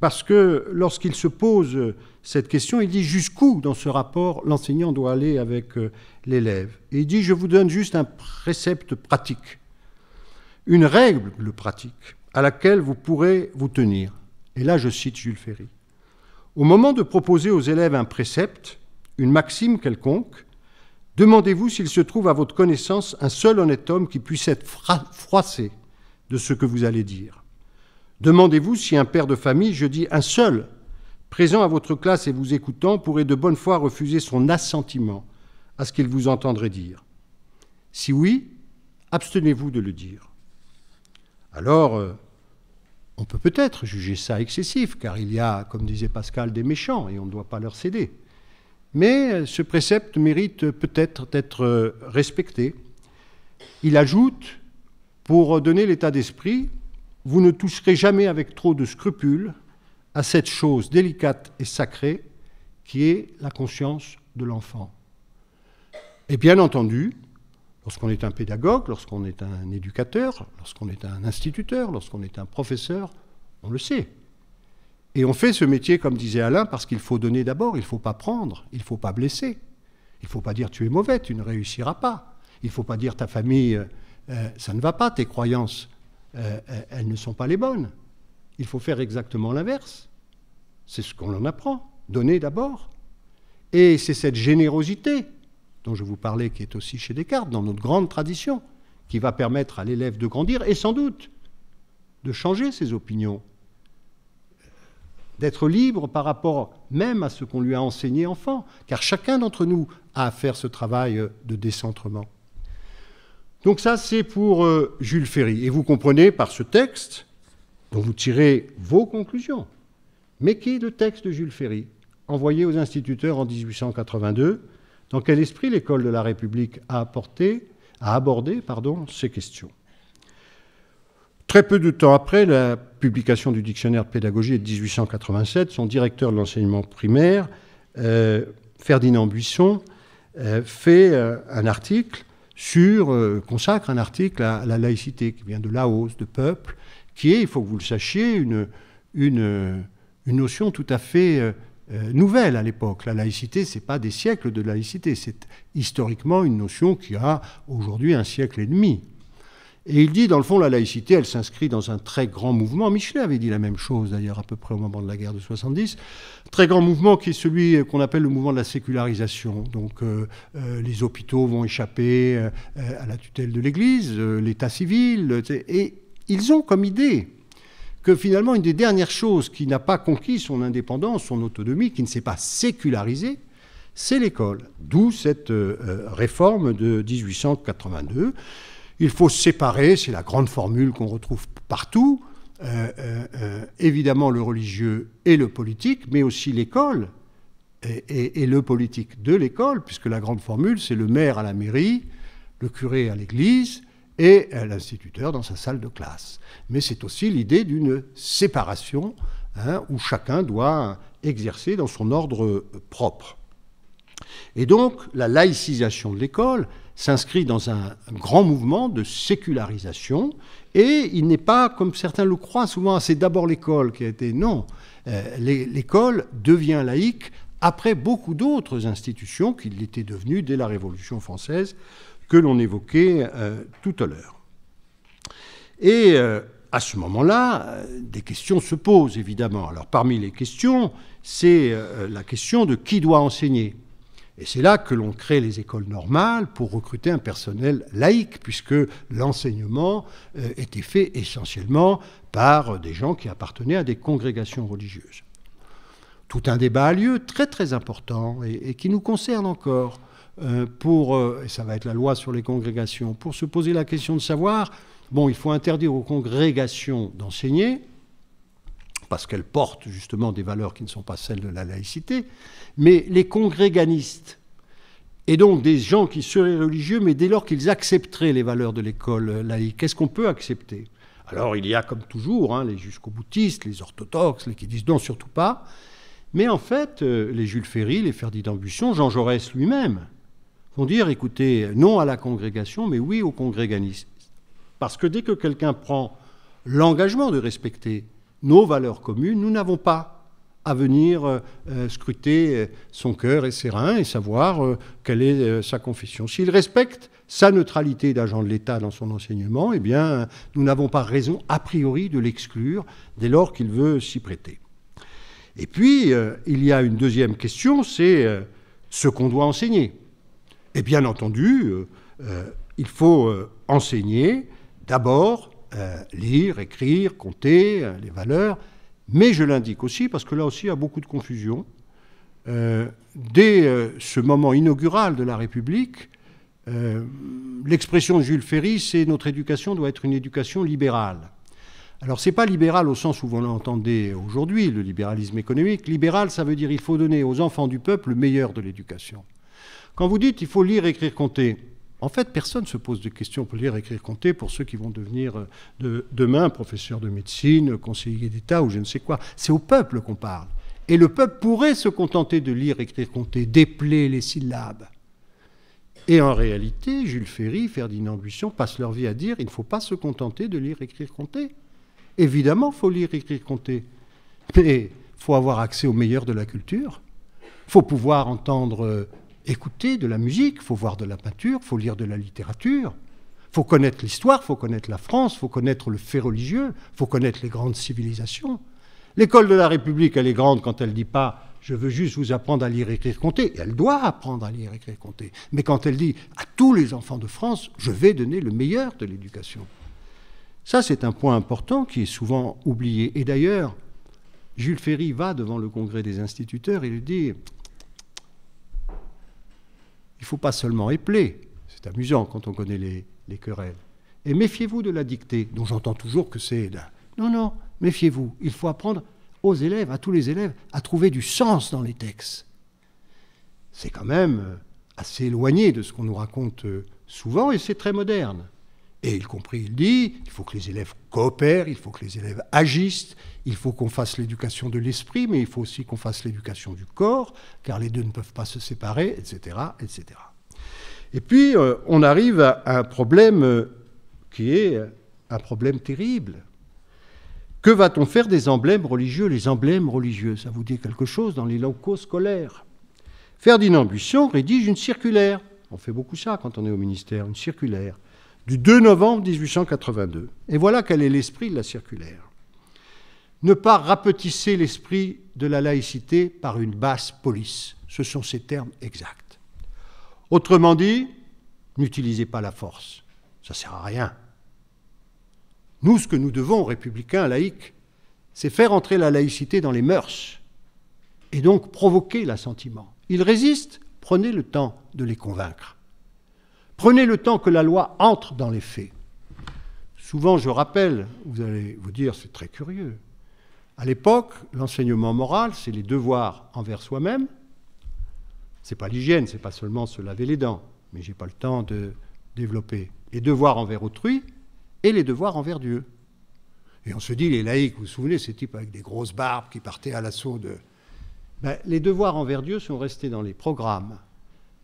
parce que lorsqu'il se pose cette question, il dit jusqu'où dans ce rapport l'enseignant doit aller avec euh, l'élève. Et il dit, je vous donne juste un précepte pratique, une règle pratique à laquelle vous pourrez vous tenir. Et là, je cite Jules Ferry. Au moment de proposer aux élèves un précepte, une maxime quelconque, demandez-vous s'il se trouve à votre connaissance un seul honnête homme qui puisse être froissé de ce que vous allez dire. Demandez-vous si un père de famille, je dis un seul, présent à votre classe et vous écoutant, pourrait de bonne foi refuser son assentiment à ce qu'il vous entendrait dire. Si oui, abstenez-vous de le dire. Alors, euh, on peut peut-être juger ça excessif, car il y a, comme disait Pascal, des méchants et on ne doit pas leur céder. Mais euh, ce précepte mérite peut-être d'être euh, respecté. Il ajoute pour donner l'état d'esprit, vous ne toucherez jamais avec trop de scrupules à cette chose délicate et sacrée qui est la conscience de l'enfant. Et bien entendu, lorsqu'on est un pédagogue, lorsqu'on est un éducateur, lorsqu'on est un instituteur, lorsqu'on est un professeur, on le sait. Et on fait ce métier, comme disait Alain, parce qu'il faut donner d'abord, il ne faut pas prendre, il ne faut pas blesser. Il ne faut pas dire tu es mauvais, tu ne réussiras pas. Il ne faut pas dire ta famille euh, euh, ça ne va pas, tes croyances, euh, euh, elles ne sont pas les bonnes. Il faut faire exactement l'inverse. C'est ce qu'on en apprend. Donner d'abord. Et c'est cette générosité dont je vous parlais, qui est aussi chez Descartes, dans notre grande tradition, qui va permettre à l'élève de grandir et sans doute de changer ses opinions, d'être libre par rapport même à ce qu'on lui a enseigné enfant, car chacun d'entre nous a à faire ce travail de décentrement. Donc ça, c'est pour euh, Jules Ferry. Et vous comprenez par ce texte, dont vous tirez vos conclusions, mais qui est le texte de Jules Ferry, envoyé aux instituteurs en 1882, dans quel esprit l'école de la République a apporté, a abordé ces questions. Très peu de temps après la publication du dictionnaire de pédagogie de 1887, son directeur de l'enseignement primaire, euh, Ferdinand Buisson, euh, fait un article sur, euh, consacre un article à la laïcité qui vient de Laos, de peuple, qui est, il faut que vous le sachiez, une, euh, notion tout à fait euh, nouvelle à l'époque. La laïcité, ce n'est pas des siècles de laïcité, c'est historiquement une notion qui a aujourd'hui un siècle et demi. Et il dit, dans le fond, la laïcité, elle s'inscrit dans un très grand mouvement. Michelet avait dit la même chose, d'ailleurs, à peu près au moment de la guerre de 70. Très grand mouvement qui est celui euh, qu'on appelle le mouvement de la sécularisation. Donc, euh, euh, les hôpitaux vont échapper à la tutelle de l'Église, l'État civil. Et ils ont comme idée que finalement, une des dernières choses qui n'a pas conquis son indépendance, son autonomie, qui ne s'est pas sécularisée, c'est l'école. D'où cette réforme de 1882 il faut séparer, c'est la grande formule qu'on retrouve partout, euh, euh, euh, évidemment le religieux et le politique, mais aussi l'école et, le politique de l'école, puisque la grande formule, c'est le maire à la mairie, le curé à l'église et l'instituteur dans sa salle de classe. Mais c'est aussi l'idée d'une séparation hein, où chacun doit exercer dans son ordre propre. Et donc, la laïcisation de l'école s'inscrit dans un grand mouvement de sécularisation, et il n'est pas, comme certains le croient souvent, c'est d'abord l'école qui a été... Non, euh, l'école devient laïque après beaucoup d'autres institutions qu'il était devenues dès la Révolution française, que l'on évoquait euh, tout à l'heure. Et euh, à ce moment-là, des questions se posent, évidemment. Alors parmi les questions, c'est la question de qui doit enseigner. Et c'est là que l'on crée les écoles normales pour recruter un personnel laïque, puisque l'enseignement euh, était fait essentiellement par des gens qui appartenaient à des congrégations religieuses. Tout un débat a lieu très très important et, qui nous concerne encore euh, pour, euh, et ça va être la loi sur les congrégations, pour se poser la question de savoir, bon, il faut interdire aux congrégations d'enseigner, parce qu'elles portent justement des valeurs qui ne sont pas celles de la laïcité, mais les congréganistes, et donc des gens qui seraient religieux, mais dès lors qu'ils accepteraient les valeurs de l'école laïque, qu'est-ce qu'on peut accepter Alors il y a comme toujours hein, les jusqu'au-boutistes, les orthodoxes, les qui disent non, surtout pas, mais en fait euh, les Jules Ferry, les Ferdinand Busson, Jean Jaurès lui-même vont dire écoutez, non à la congrégation, mais oui au congréganisme. Parce que dès que quelqu'un prend l'engagement de respecter nos valeurs communes, nous n'avons pas à venir euh, euh, scruter euh, son cœur et ses reins et savoir quelle est sa confession. S'il respecte sa neutralité d'agent de l'État dans son enseignement, eh bien, nous n'avons pas raison a priori de l'exclure dès lors qu'il veut s'y prêter. Et puis, il y a une deuxième question, c'est ce qu'on doit enseigner. Et bien entendu, il faut enseigner d'abord lire, écrire, compter les valeurs, mais je l'indique aussi, parce que là aussi, il y a beaucoup de confusion. Euh, dès euh, ce moment inaugural de la République, euh, l'expression de Jules Ferry, c'est notre éducation doit être une éducation libérale. Alors, ce n'est pas libéral au sens où vous l'entendez aujourd'hui, le libéralisme économique. Libéral, ça veut dire il faut donner aux enfants du peuple le meilleur de l'éducation. Quand vous dites il faut lire, écrire, compter, en fait, personne ne se pose de questions pour lire, écrire, compter pour ceux qui vont devenir euh, demain professeurs de médecine, conseillers d'État ou je ne sais quoi. C'est au peuple qu'on parle. Et le peuple pourrait se contenter de lire, écrire, compter, dépler les syllabes. Et en réalité, Jules Ferry, Ferdinand Buisson passent leur vie à dire il ne faut pas se contenter de lire, écrire, compter. Évidemment, il faut lire, écrire, compter. Mais il faut avoir accès au meilleur de la culture. Il faut pouvoir entendre euh, écouter de la musique, faut voir de la peinture, faut lire de la littérature, faut connaître l'histoire, faut connaître la France, faut connaître le fait religieux, faut connaître les grandes civilisations. L'école de la République, elle est grande quand elle ne dit pas je veux juste vous apprendre à lire, écrire, compter. Et elle doit apprendre à lire, écrire, compter. Mais quand elle dit à tous les enfants de France, je vais donner le meilleur de l'éducation. Ça, c'est un point important qui est souvent oublié. Et d'ailleurs, Jules Ferry va devant le congrès des instituteurs et lui dit il ne faut pas seulement épeler, c'est amusant quand on connaît les, les querelles. Et méfiez-vous de la dictée, dont j'entends toujours que c'est... Non, non, méfiez-vous. Il faut apprendre aux élèves, à tous les élèves, à trouver du sens dans les textes. C'est quand même euh, assez éloigné de ce qu'on nous raconte euh, souvent et c'est très moderne. Et il compris, il dit, il faut que les élèves coopèrent, il faut que les élèves agissent, il faut qu'on fasse l'éducation de l'esprit, mais il faut aussi qu'on fasse l'éducation du corps, car les deux ne peuvent pas se séparer, etc. etc. Et puis, euh, on arrive à un problème euh, qui est un problème terrible. Que va-t-on faire des emblèmes religieux Les emblèmes religieux, ça vous dit quelque chose dans les locaux scolaires Ferdinand Buisson rédige une circulaire. On fait beaucoup ça quand on est au ministère, une circulaire du 2 novembre 1882. Et voilà quel est l'esprit de la circulaire. Ne pas rapetisser l'esprit de la laïcité par une basse police. Ce sont ces termes exacts. Autrement dit, n'utilisez pas la force. Ça ne sert à rien. Nous, ce que nous devons, républicains, laïcs, c'est faire entrer la laïcité dans les mœurs et donc provoquer l'assentiment. Ils résistent, prenez le temps de les convaincre. Prenez le temps que la loi entre dans les faits. Souvent, je rappelle, vous allez vous dire, c'est très curieux. À l'époque, l'enseignement moral, c'est les devoirs envers soi-même. C'est pas l'hygiène, c'est pas seulement se laver les dents, mais j'ai pas le temps de développer. Les devoirs envers autrui et les devoirs envers Dieu. Et on se dit, les laïcs, vous vous souvenez, ces types avec des grosses barbes qui partaient à l'assaut de. Ben, les devoirs envers Dieu sont restés dans les programmes,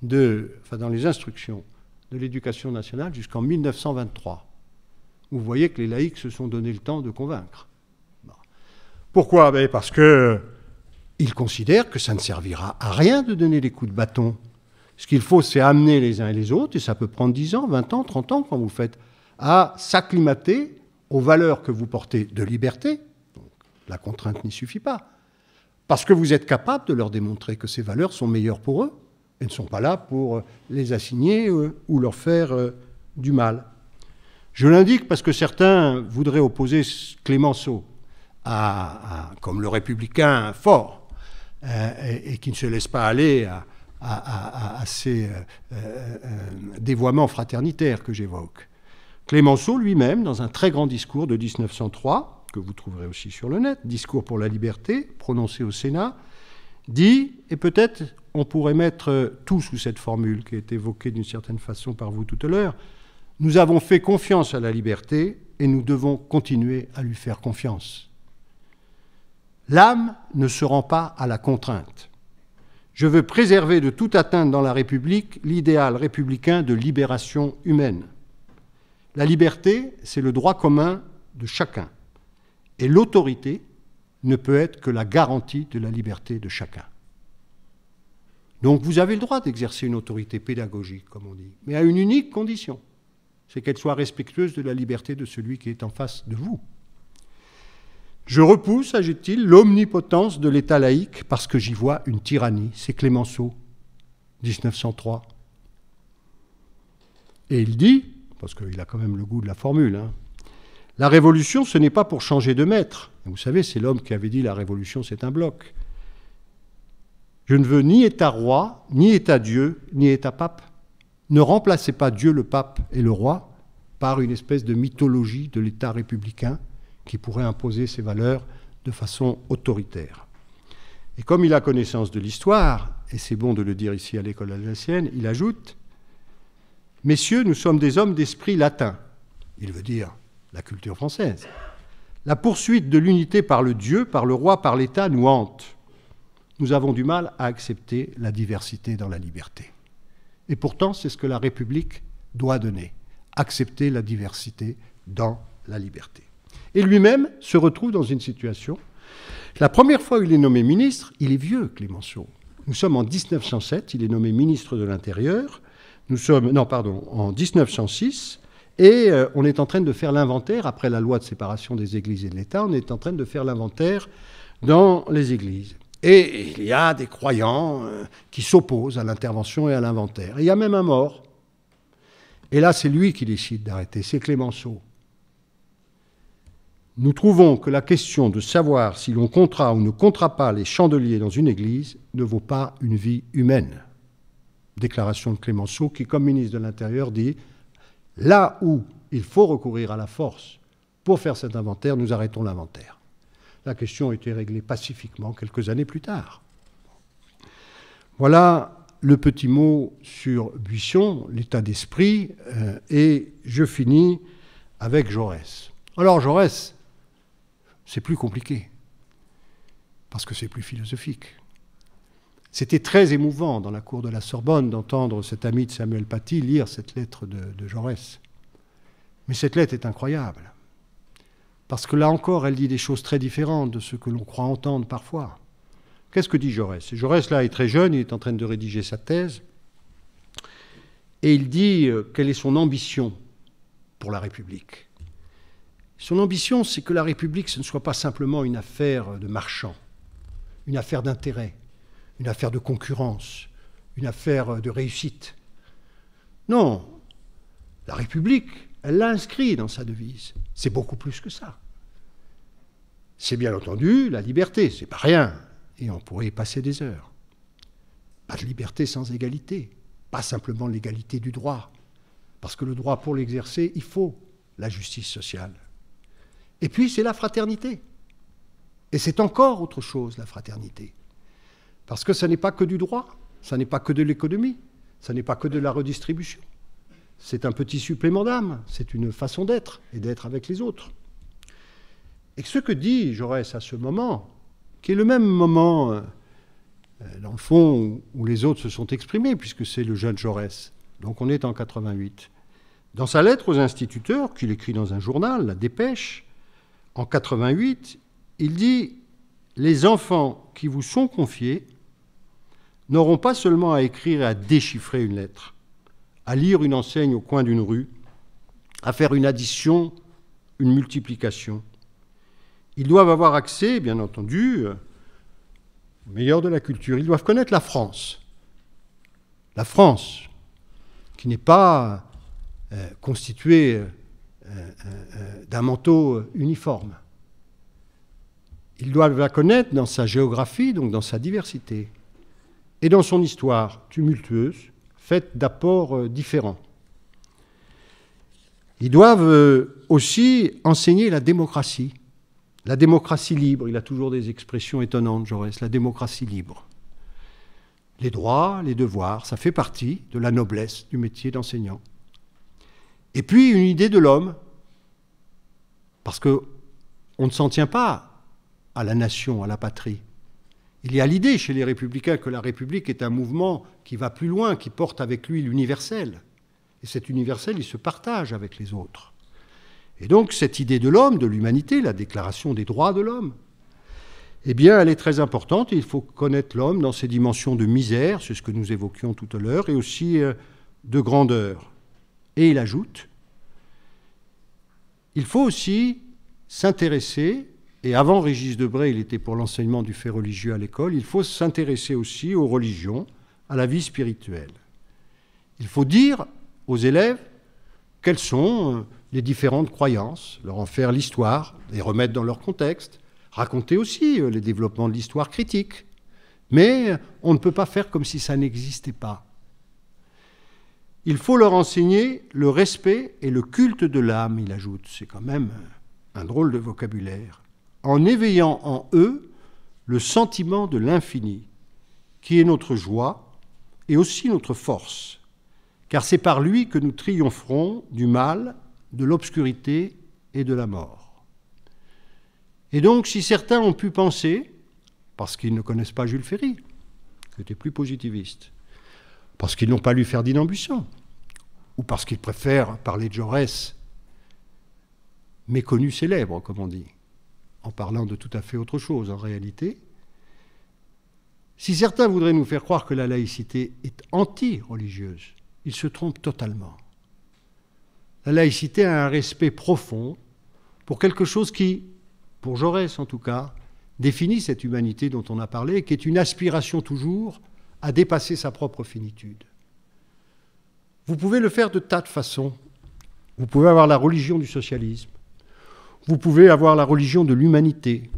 de, enfin dans les instructions de l'éducation nationale jusqu'en 1923. Vous voyez que les laïcs se sont donné le temps de convaincre. Pourquoi ben, Parce que considèrent que ça ne servira à rien de donner les coups de bâton. Ce qu'il faut, c'est amener les uns et les autres, et ça peut prendre 10 ans, 20 ans, 30 ans quand vous faites, à s'acclimater aux valeurs que vous portez de liberté. Donc, la contrainte n'y suffit pas. Parce que vous êtes capable de leur démontrer que ces valeurs sont meilleures pour eux, elles ne sont pas là pour euh, les assigner euh, ou leur faire euh, du mal. Je l'indique parce que certains voudraient opposer Clémenceau à, comme le républicain fort et, qui ne se laisse pas aller à, ces dévoiements fraternitaires que j'évoque. Clémenceau lui-même, dans un très grand discours de 1903, que vous trouverez aussi sur le net, Discours pour la liberté, prononcé au Sénat, dit, et peut-être on pourrait mettre euh, tout sous cette formule qui est évoquée d'une certaine façon par vous tout à l'heure. Nous avons fait confiance à la liberté et nous devons continuer à lui faire confiance. L'âme ne se rend pas à la contrainte. Je veux préserver de toute atteinte dans la République l'idéal républicain de libération humaine. La liberté, c'est le droit commun de chacun. Et l'autorité ne peut être que la garantie de la liberté de chacun. Donc vous avez le droit d'exercer une autorité pédagogique, comme on dit, mais à une unique condition, c'est qu'elle soit respectueuse de la liberté de celui qui est en face de vous. Je repousse, ajoute-t-il, l'omnipotence de l'État laïque parce que j'y vois une tyrannie. C'est Clémenceau, 1903. Et il dit, parce qu'il a quand même le goût de la formule, hein, la révolution, ce n'est pas pour changer de maître. Vous savez, c'est l'homme qui avait dit la révolution, c'est un bloc. Je ne veux ni État roi, ni État Dieu, ni État pape. Ne remplacez pas Dieu le pape et le roi par une espèce de mythologie de l'État républicain qui pourrait imposer ses valeurs de façon autoritaire. Et comme il a connaissance de l'histoire, et c'est bon de le dire ici à l'école alsacienne, il ajoute Messieurs, nous sommes des hommes d'esprit latin. Il veut dire la culture française. La poursuite de l'unité par le Dieu, par le roi, par l'État nous hante nous avons du mal à accepter la diversité dans la liberté. Et pourtant, c'est ce que la République doit donner, accepter la diversité dans la liberté. Et lui-même se retrouve dans une situation. La première fois où il est nommé ministre, il est vieux, Clémenceau. Nous sommes en 1907, il est nommé ministre de l'Intérieur. Nous sommes, non, pardon, en 1906, et euh, on est en train de faire l'inventaire, après la loi de séparation des églises et de l'État, on est en train de faire l'inventaire dans les églises. Et il y a des croyants euh, qui s'opposent à l'intervention et à l'inventaire. il y a même un mort. Et là, c'est lui qui décide d'arrêter, c'est Clémenceau. Nous trouvons que la question de savoir si l'on comptera ou ne comptera pas les chandeliers dans une église ne vaut pas une vie humaine. Déclaration de Clémenceau qui, comme ministre de l'Intérieur, dit Là où il faut recourir à la force pour faire cet inventaire, nous arrêtons l'inventaire. La question a été réglée pacifiquement quelques années plus tard. Voilà le petit mot sur Buisson, l'état d'esprit, euh, et je finis avec Jaurès. Alors Jaurès, c'est plus compliqué, parce que c'est plus philosophique. C'était très émouvant dans la cour de la Sorbonne d'entendre cet ami de Samuel Paty lire cette lettre de Jaurès. Mais cette lettre est incroyable. Parce que là encore, elle dit des choses très différentes de ce que l'on croit entendre parfois. Qu'est-ce que dit Jaurès Jaurès, là, est très jeune, il est en train de rédiger sa thèse, et il dit euh, quelle est son ambition pour la République. Son ambition, c'est que la République, ce ne soit pas simplement une affaire de marchands, une affaire d'intérêt, une affaire de concurrence, une affaire de réussite. Non, la République, elle l'a inscrit dans sa devise. C'est beaucoup plus que ça. C'est bien entendu la liberté, c'est pas rien, et on pourrait y passer des heures. Pas de liberté sans égalité, pas simplement l'égalité du droit, parce que le droit, pour l'exercer, il faut la justice sociale. Et puis, c'est la fraternité. Et c'est encore autre chose, la fraternité. Parce que ce n'est pas que du droit, Ce n'est pas que de l'économie, Ce n'est pas que de la redistribution. C'est un petit supplément d'âme, c'est une façon d'être et d'être avec les autres. Et ce que dit Jaurès à ce moment, qui est le même moment, euh, euh, dans le fond, où les autres se sont exprimés, puisque c'est le jeune Jaurès, donc on est en 88, dans sa lettre aux instituteurs, qu'il écrit dans un journal, La Dépêche, en 88, il dit Les enfants qui vous sont confiés n'auront pas seulement à écrire et à déchiffrer une lettre, à lire une enseigne au coin d'une rue, à faire une addition, une multiplication. Ils doivent avoir accès, bien entendu, au meilleur de la culture. Ils doivent connaître la France. La France, qui n'est pas euh, constituée euh, euh, d'un manteau uniforme. Ils doivent la connaître dans sa géographie, donc dans sa diversité, et dans son histoire tumultueuse, faites d'apports euh, différents. Ils doivent euh, aussi enseigner la démocratie, la démocratie libre. Il a toujours des expressions étonnantes, Jaurès, la démocratie libre. Les droits, les devoirs, ça fait partie de la noblesse du métier d'enseignant. Et puis une idée de l'homme, parce que on ne s'en tient pas à la nation, à la patrie. Il y a l'idée chez les républicains que la République est un mouvement qui va plus loin, qui porte avec lui l'universel. Et cet universel, il se partage avec les autres. Et donc cette idée de l'homme, de l'humanité, la déclaration des droits de l'homme, eh bien elle est très importante. Il faut connaître l'homme dans ses dimensions de misère, c'est ce que nous évoquions tout à l'heure, et aussi euh, de grandeur. Et il ajoute, il faut aussi s'intéresser et avant Régis Debray, il était pour l'enseignement du fait religieux à l'école, il faut s'intéresser aussi aux religions, à la vie spirituelle. Il faut dire aux élèves quelles sont euh, les différentes croyances, leur en faire l'histoire, les remettre dans leur contexte, raconter aussi euh, les développements de l'histoire critique. Mais euh, on ne peut pas faire comme si ça n'existait pas. Il faut leur enseigner le respect et le culte de l'âme, il ajoute. C'est quand même un drôle de vocabulaire en éveillant en eux le sentiment de l'infini, qui est notre joie et aussi notre force, car c'est par lui que nous triompherons du mal, de l'obscurité et de la mort. Et donc si certains ont pu penser, parce qu'ils ne connaissent pas Jules Ferry, qui était plus positiviste, parce qu'ils n'ont pas lu Ferdinand Buisson, ou parce qu'ils préfèrent parler de Jaurès, méconnu célèbre, comme on dit, en parlant de tout à fait autre chose en réalité. Si certains voudraient nous faire croire que la laïcité est anti-religieuse, ils se trompent totalement. La laïcité a un respect profond pour quelque chose qui, pour Jaurès en tout cas, définit cette humanité dont on a parlé, qui est une aspiration toujours à dépasser sa propre finitude. Vous pouvez le faire de tas de façons. Vous pouvez avoir la religion du socialisme, vous pouvez avoir la religion de l'humanité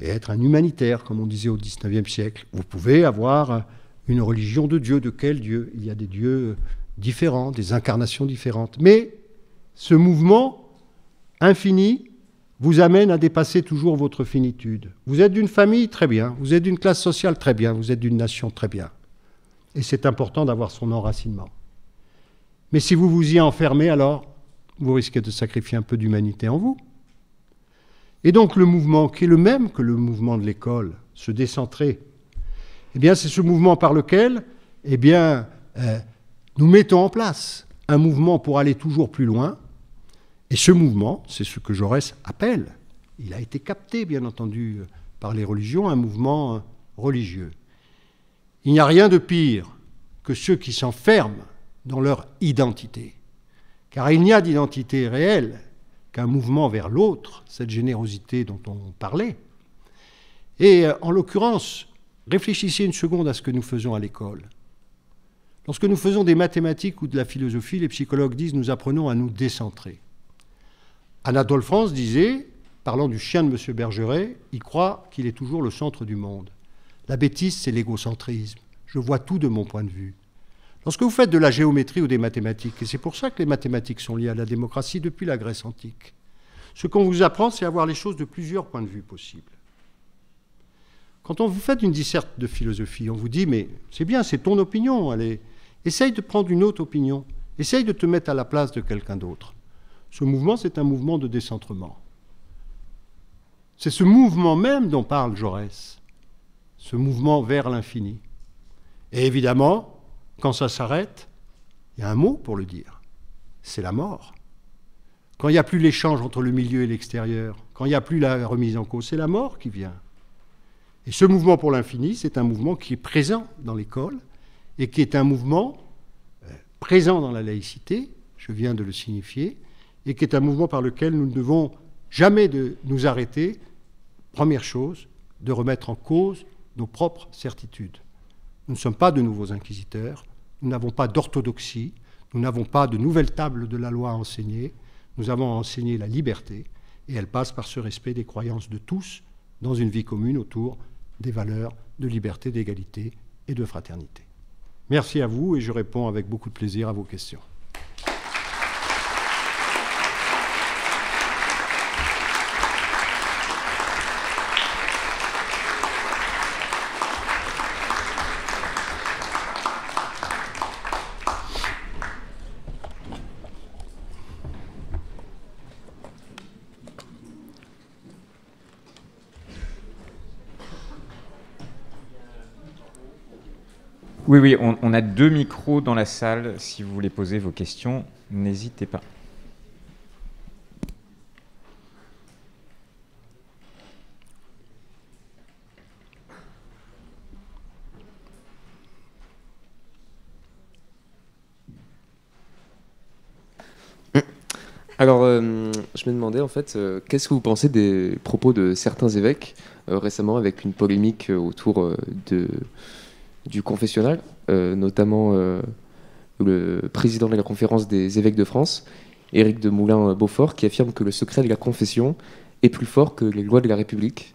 et être un humanitaire, comme on disait au XIXe siècle. Vous pouvez avoir une religion de Dieu. De quel Dieu Il y a des dieux différents, des incarnations différentes. Mais ce mouvement infini vous amène à dépasser toujours votre finitude. Vous êtes d'une famille, très bien. Vous êtes d'une classe sociale, très bien. Vous êtes d'une nation, très bien. Et c'est important d'avoir son enracinement. Mais si vous vous y enfermez, alors vous risquez de sacrifier un peu d'humanité en vous. Et donc le mouvement, qui est le même que le mouvement de l'école, se décentrer, eh bien c'est ce mouvement par lequel eh bien, euh, nous mettons en place un mouvement pour aller toujours plus loin. Et ce mouvement, c'est ce que Jaurès appelle, il a été capté bien entendu par les religions, un mouvement religieux. Il n'y a rien de pire que ceux qui s'enferment dans leur identité. Car il n'y a d'identité réelle qu'un mouvement vers l'autre, cette générosité dont on parlait. Et euh, en l'occurrence, réfléchissez une seconde à ce que nous faisons à l'école. Lorsque nous faisons des mathématiques ou de la philosophie, les psychologues disent nous apprenons à nous décentrer. Anatole France disait, parlant du chien de M. Bergeret, il croit qu'il est toujours le centre du monde. La bêtise, c'est l'égocentrisme. Je vois tout de mon point de vue. Lorsque vous faites de la géométrie ou des mathématiques, et c'est pour ça que les mathématiques sont liées à la démocratie depuis la Grèce antique, ce qu'on vous apprend, c'est à voir les choses de plusieurs points de vue possibles. Quand on vous fait une disserte de philosophie, on vous dit, mais c'est bien, c'est ton opinion, allez, essaye de prendre une autre opinion, essaye de te mettre à la place de quelqu'un d'autre. Ce mouvement, c'est un mouvement de décentrement. C'est ce mouvement même dont parle Jaurès, ce mouvement vers l'infini. Et évidemment, quand ça s'arrête, il y a un mot pour le dire, c'est la mort. Quand il n'y a plus l'échange entre le milieu et l'extérieur, quand il n'y a plus la remise en cause, c'est la mort qui vient. Et ce mouvement pour l'infini, c'est un mouvement qui est présent dans l'école et qui est un mouvement euh, présent dans la laïcité, je viens de le signifier, et qui est un mouvement par lequel nous ne devons jamais de nous arrêter, première chose, de remettre en cause nos propres certitudes. Nous ne sommes pas de nouveaux inquisiteurs, nous n'avons pas d'orthodoxie, nous n'avons pas de nouvelle table de la loi à enseigner, nous avons à enseigner la liberté, et elle passe par ce respect des croyances de tous dans une vie commune autour des valeurs de liberté, d'égalité et de fraternité. Merci à vous et je réponds avec beaucoup de plaisir à vos questions. Oui, oui, on, a deux micros dans la salle. Si vous voulez poser vos questions, n'hésitez pas. Alors, euh, je me demandais en fait, euh, qu'est-ce que vous pensez des propos de certains évêques euh, récemment avec une polémique autour de du confessionnal, euh, notamment euh, le président de la conférence des évêques de France, Éric de Moulin-Beaufort, qui affirme que le secret de la confession est plus fort que les lois de la République.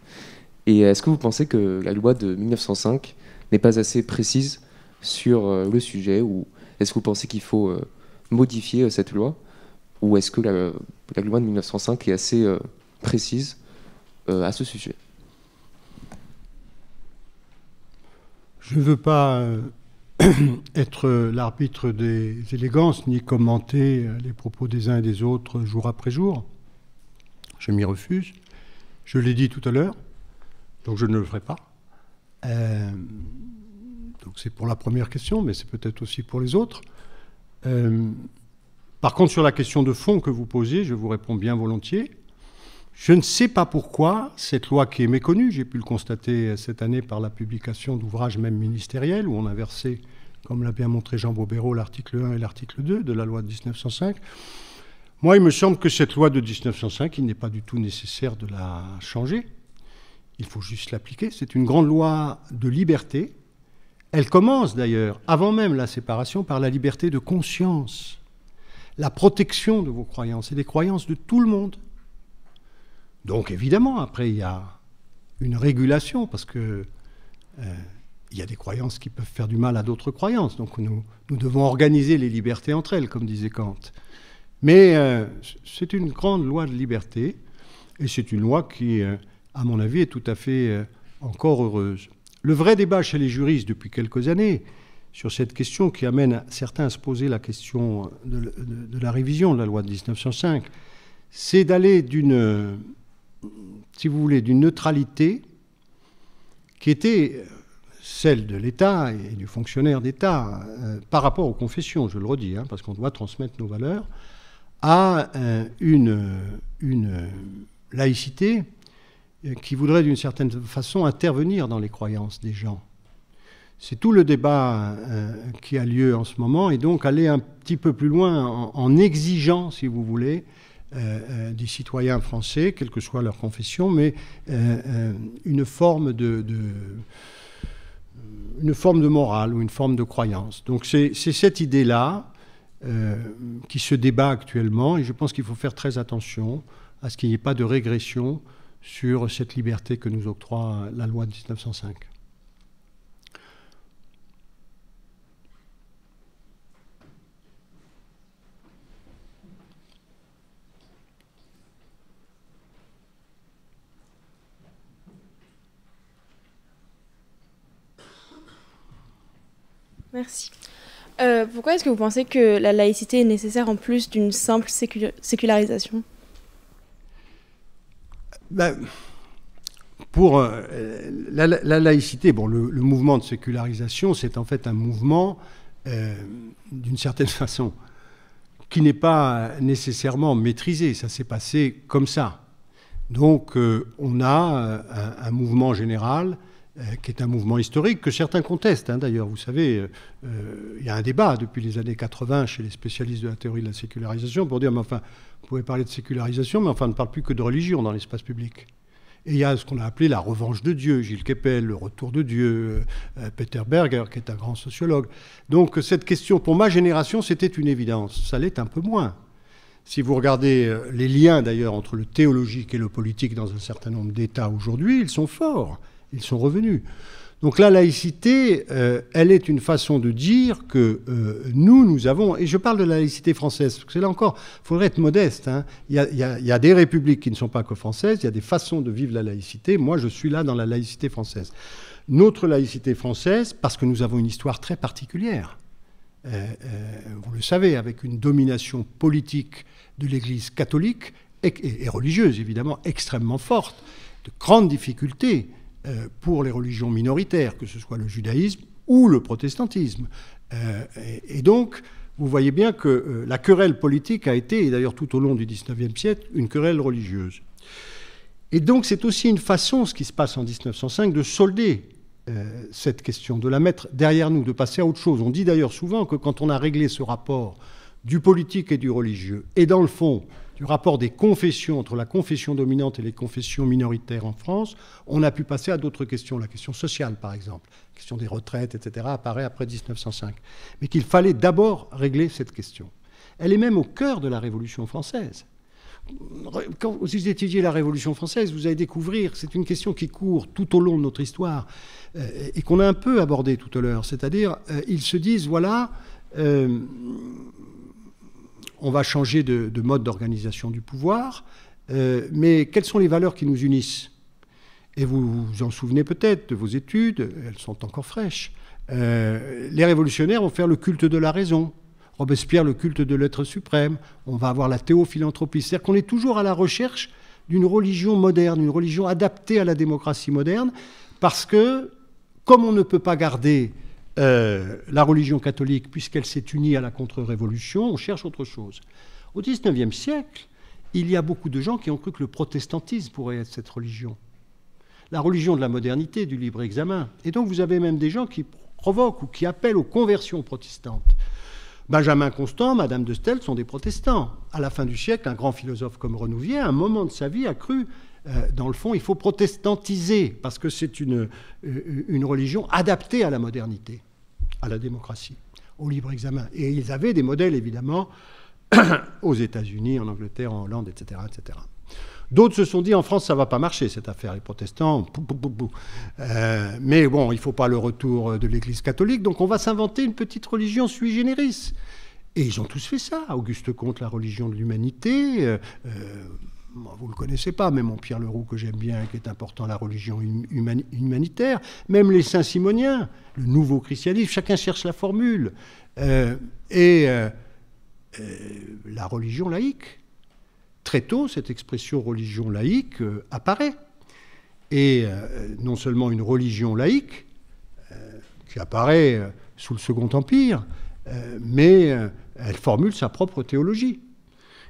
Et est-ce que vous pensez que la loi de 1905 n'est pas assez précise sur euh, le sujet ou est-ce que vous pensez qu'il faut modifier cette loi ou est-ce que la, la, loi de 1905 est assez précise à ce sujet Je ne veux pas euh, (clears throat) être l'arbitre des élégances ni commenter euh, les propos des uns et des autres jour après jour. Je m'y refuse. Je l'ai dit tout à l'heure, donc je ne le ferai pas. Euh, donc c'est pour la première question, mais c'est peut-être aussi pour les autres. par contre, sur la question de fond que vous posez, je vous réponds bien volontiers. Je ne sais pas pourquoi cette loi qui est méconnue, j'ai pu le constater cette année par la publication d'ouvrages même ministériels, où on a versé, comme l'a bien montré Jean Bobéro, l'article 1 et l'article 2 de la loi de 1905. Moi, il me semble que cette loi de 1905, il n'est pas du tout nécessaire de la changer. Il faut juste l'appliquer. C'est une grande loi de liberté. Elle commence d'ailleurs, avant même la séparation, par la liberté de conscience, la protection de vos croyances et des croyances de tout le monde donc évidemment, après, il y a une régulation, parce que euh, il y a des croyances qui peuvent faire du mal à d'autres croyances. Donc nous, devons organiser les libertés entre elles, comme disait Kant. Mais euh, c'est une grande loi de liberté, et c'est une loi qui, euh, à mon avis, est tout à fait encore heureuse. Le vrai débat chez les juristes depuis quelques années sur cette question qui amène certains à se poser la question de la révision de la loi de 1905, c'est d'aller d'une si vous voulez, d'une neutralité qui était celle de l'État et du fonctionnaire d'État euh, par rapport aux confessions, je le redis, hein, parce qu'on doit transmettre nos valeurs, à euh, une, laïcité qui voudrait d'une certaine façon intervenir dans les croyances des gens. C'est tout le débat euh, qui a lieu en ce moment, et donc aller un petit peu plus loin en exigeant, si vous voulez, euh, euh, des citoyens français, quelle que soit leur confession, mais euh, une forme de, une forme de morale ou une forme de croyance. Donc c'est cette idée-là qui se débat actuellement, et je pense qu'il faut faire très attention à ce qu'il n'y ait pas de régression sur cette liberté que nous octroie la loi de 1905. Merci. Euh, pourquoi est-ce que vous pensez que la laïcité est nécessaire en plus d'une simple sécularisation bah, Pour euh, la, laïcité, bon, le, mouvement de sécularisation, c'est en fait un mouvement, euh, d'une certaine (laughs) façon, qui n'est pas nécessairement maîtrisé. Ça s'est passé comme ça. Donc on a un, un, mouvement général euh, qui est un mouvement historique que certains contestent. Hein, d'ailleurs, vous savez, euh, euh, il y a un débat depuis les années 80 chez les spécialistes de la théorie de la sécularisation pour dire, mais enfin, vous pouvez parler de sécularisation, mais enfin, on ne parle plus que de religion dans l'espace public. Et il y a ce qu'on a appelé la revanche de Dieu, Gilles Keppel, le retour de Dieu, Peter Berger, qui est un grand sociologue. Donc cette question, pour ma génération, c'était une évidence. Ça l'est un peu moins. Si vous regardez les liens d'ailleurs entre le théologique et le politique dans un certain nombre d'États aujourd'hui, ils sont forts ils sont revenus. Donc la laïcité, euh, elle est une façon de dire que euh, nous, nous avons, et je parle de la laïcité française, parce que là encore, il faudrait être modeste, hein. il, y a, des républiques qui ne sont pas que françaises, il y a des façons de vivre la laïcité, moi je suis là dans la laïcité française. Notre laïcité française, parce que nous avons une histoire très particulière, euh, vous le savez, avec une domination politique de l'Église catholique et religieuse évidemment extrêmement forte, de grandes difficultés euh, pour les religions minoritaires, que ce soit le judaïsme ou le protestantisme. Euh, et, donc, vous voyez bien que euh, la querelle politique a été, et d'ailleurs tout au long du XIXe siècle, une querelle religieuse. Et donc, c'est aussi une façon, ce qui se passe en 1905, de solder cette question, de la mettre derrière nous, de passer à autre chose. On dit d'ailleurs souvent que quand on a réglé ce rapport du politique et du religieux, et dans le fond, du rapport des confessions entre la confession dominante et les confessions minoritaires en France, on a pu passer à d'autres questions, la question sociale par exemple, la question des retraites, etc., apparaît après 1905. Mais qu'il fallait d'abord régler cette question. Elle est même au cœur de la Révolution française. Quand vous étudiez la Révolution française, vous allez découvrir, c'est une question qui court tout au long de notre histoire euh, et qu'on a un peu abordée tout à l'heure. C'est-à-dire, euh, ils se disent, voilà, euh, on va changer de, mode d'organisation du pouvoir, euh, mais quelles sont les valeurs qui nous unissent Et vous vous en souvenez peut-être de vos études, elles sont encore fraîches. Euh, les révolutionnaires vont faire le culte de la raison. Robespierre, le culte de l'être suprême. On va avoir la théophilanthropie. C'est-à-dire qu'on est toujours à la recherche d'une religion moderne, une religion adaptée à la démocratie moderne, parce que, comme on ne peut pas garder euh, la religion catholique, puisqu'elle s'est unie à la contre-révolution, on cherche autre chose. Au XIXe siècle, il y a beaucoup de gens qui ont cru que le protestantisme pourrait être cette religion. La religion de la modernité, du libre examen. Et donc vous avez même des gens qui provoquent ou qui appellent aux conversions protestantes. Benjamin Constant, Madame de Stel sont des protestants. À la fin du siècle, un grand philosophe comme Renouvier, à un moment de sa vie, a cru, euh, dans le fond, il faut protestantiser, parce que c'est une, euh, une religion adaptée à la modernité à la démocratie, au libre examen. Et ils avaient des modèles, évidemment, (coughs) aux États-Unis, en Angleterre, en Hollande, etc. etc. D'autres se sont dit en France, ça va pas marcher cette affaire, les protestants. Euh, mais bon, il faut pas le retour de l'Église catholique, donc on va s'inventer une petite religion sui generis. Et ils ont tous fait ça. Auguste Comte, la religion de l'humanité. Euh, euh, vous ne le connaissez pas, mais mon Pierre Leroux que j'aime bien, qui est important, la religion hum, humanitaire, même les Saint-Simoniens, le nouveau christianisme, chacun cherche la formule. Euh, et euh, euh, la religion laïque. Très tôt, cette expression religion laïque apparaît. Et non seulement une religion laïque, qui apparaît sous le Second Empire, mais elle formule sa propre théologie.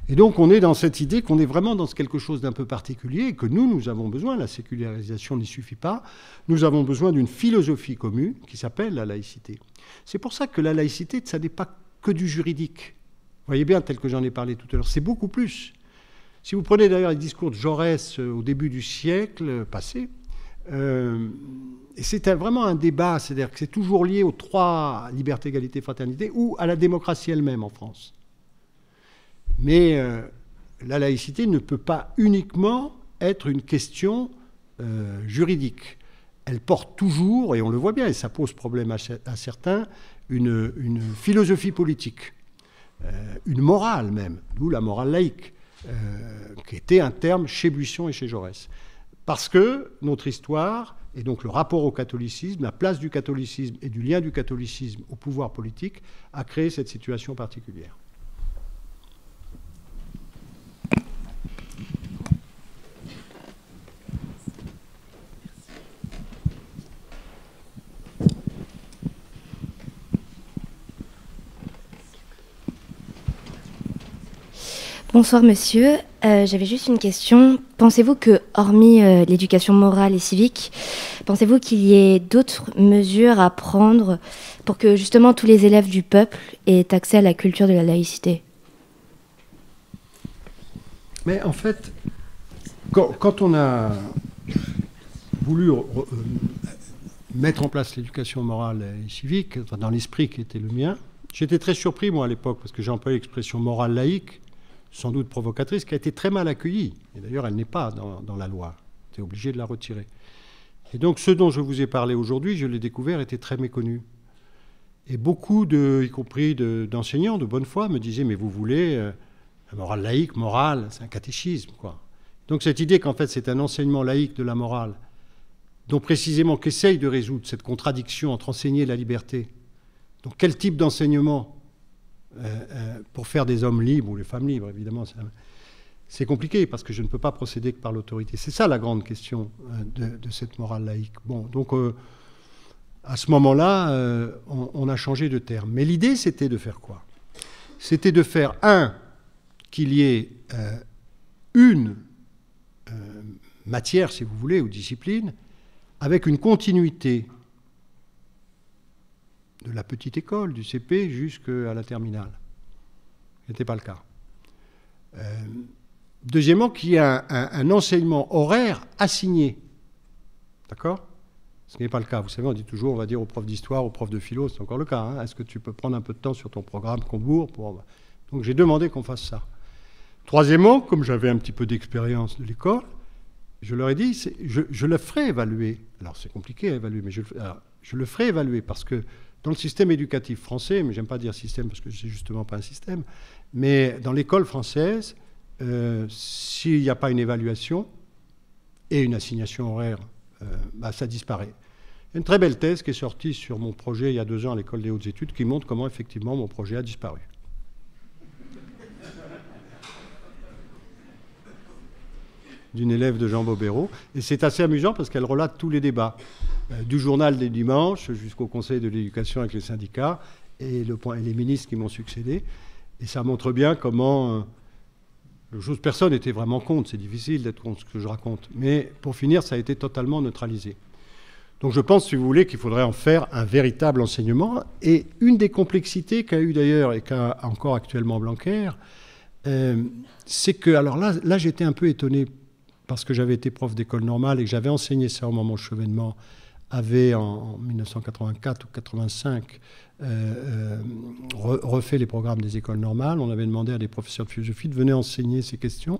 Et donc on est dans cette idée qu'on est vraiment dans quelque chose d'un peu particulier et que nous, nous avons besoin, la sécularisation n'y suffit pas, nous avons besoin d'une philosophie commune qui s'appelle la laïcité. C'est pour ça que la laïcité, ça n'est pas que du juridique. Vous voyez bien, tel que j'en ai parlé tout à l'heure, c'est beaucoup plus. Si vous prenez d'ailleurs les discours de Jaurès euh, au début du siècle passé, euh, c'est vraiment un débat, c'est-à-dire que c'est toujours lié aux trois libertés, égalité, fraternité ou à la démocratie elle-même en France. Mais euh, la laïcité ne peut pas uniquement être une question euh, juridique. Elle porte toujours, et on le voit bien, et ça pose problème à, certains, une, philosophie politique, euh, une morale même, d'où la morale laïque, qui était un terme chez Buisson et chez Jaurès. Parce que notre histoire, et donc le rapport au catholicisme, la place du catholicisme et du lien du catholicisme au pouvoir politique, a créé cette situation particulière. Bonsoir monsieur, euh, j'avais juste une question. Pensez-vous que, hormis euh, l'éducation morale et civique, pensez-vous qu'il y ait d'autres mesures à prendre pour que justement tous les élèves du peuple aient accès à la culture de la laïcité Mais en fait, quand, on a voulu euh, mettre en place l'éducation morale et civique, dans l'esprit qui était le mien, j'étais très surpris moi à l'époque parce que j'ai employé l'expression morale laïque sans doute provocatrice, qui a été très mal accueillie. Et d'ailleurs, elle n'est pas dans, la loi. Tu es obligé de la retirer. Et donc, ce dont je vous ai parlé aujourd'hui, je l'ai découvert, était très méconnu. Et beaucoup, de, y compris d'enseignants de, bonne foi, me disaient, mais vous voulez la euh, morale laïque, morale, c'est un catéchisme, quoi. Donc cette idée qu'en fait c'est un enseignement laïque de la morale, dont précisément qu'essaye de résoudre cette contradiction entre enseigner la liberté. Donc quel type d'enseignement euh, euh, pour faire des hommes libres ou les femmes libres, évidemment. C'est compliqué parce que je ne peux pas procéder que par l'autorité. C'est ça la grande question euh, de, cette morale laïque. Bon, donc à ce moment-là, on, a changé de terme. Mais l'idée, c'était de faire quoi C'était de faire, un, qu'il y ait une matière, si vous voulez, ou discipline, avec une continuité de la petite école, du CP jusqu'à la terminale. Ce n'était pas le cas. Euh, deuxièmement, qu'il y ait un, enseignement horaire assigné. D'accord Ce n'est pas le cas. Vous savez, on dit toujours, on va dire aux profs d'histoire, aux profs de philo, c'est encore le cas. Hein. Est-ce que tu peux prendre un peu de temps sur ton programme Combourg pour... Donc j'ai demandé qu'on fasse ça. Troisièmement, comme j'avais un petit peu d'expérience de l'école, je leur ai dit, je, le ferai évaluer. Alors c'est compliqué à évaluer, mais je, je le ferai évaluer parce que dans le système éducatif français, mais j'aime pas dire système parce que c'est justement pas un système, mais dans l'école française, euh, s'il n'y a pas une évaluation et une assignation horaire, euh, bah, ça disparaît. Une très belle thèse qui est sortie sur mon projet il y a deux ans à l'école des hautes études qui montre comment effectivement mon projet a disparu. d'une élève de Jean Bobéro. Et c'est assez amusant parce qu'elle relate tous les débats. Euh, du journal des dimanches jusqu'au Conseil de l'éducation avec les syndicats et, les ministres qui m'ont succédé. Et ça montre bien comment... Chose, euh, personne était vraiment contre, c'est difficile d'être contre ce que je raconte. Mais pour finir, ça a été totalement neutralisé. Donc je pense, si vous voulez, qu'il faudrait en faire un véritable enseignement. Et une des complexités qu'a eu d'ailleurs et qu'a encore actuellement Blanquer, euh, c'est que, alors là, j'étais un peu étonné parce que j'avais été prof d'école normale et que j'avais enseigné ça au moment de chevènement avait en 1984 ou 85 euh, euh, refait les programmes des écoles normales. On avait demandé à des professeurs de philosophie de venir enseigner ces questions.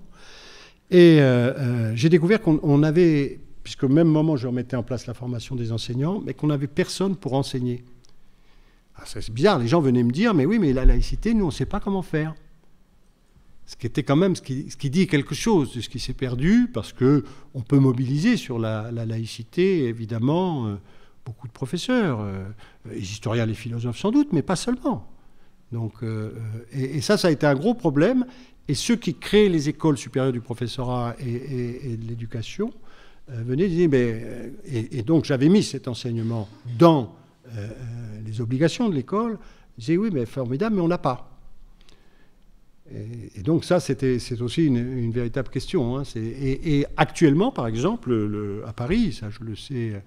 Et euh, j'ai découvert qu'on avait, puisqu'au même moment je remettais en place la formation des enseignants, mais qu'on n'avait personne pour enseigner. Ah, c'est bizarre, les gens venaient me dire, mais oui, mais la laïcité, nous, on ne sait pas comment faire ce qui était quand même ce qui, dit quelque chose de ce qui s'est perdu, parce que on peut mobiliser sur la, laïcité, évidemment, euh, beaucoup de professeurs, euh, les historiens, les philosophes sans doute, mais pas seulement. Donc, euh, et, ça, ça a été un gros problème. Et ceux qui créent les écoles supérieures du professorat et, de l'éducation venaient dire, mais, et, donc j'avais mis cet enseignement dans les obligations de l'école. Je oui, mais formidable, mais on n'a pas. Et, donc ça, c'est aussi une, véritable question. Hein. Et, actuellement, par exemple, à Paris, ça je le sais,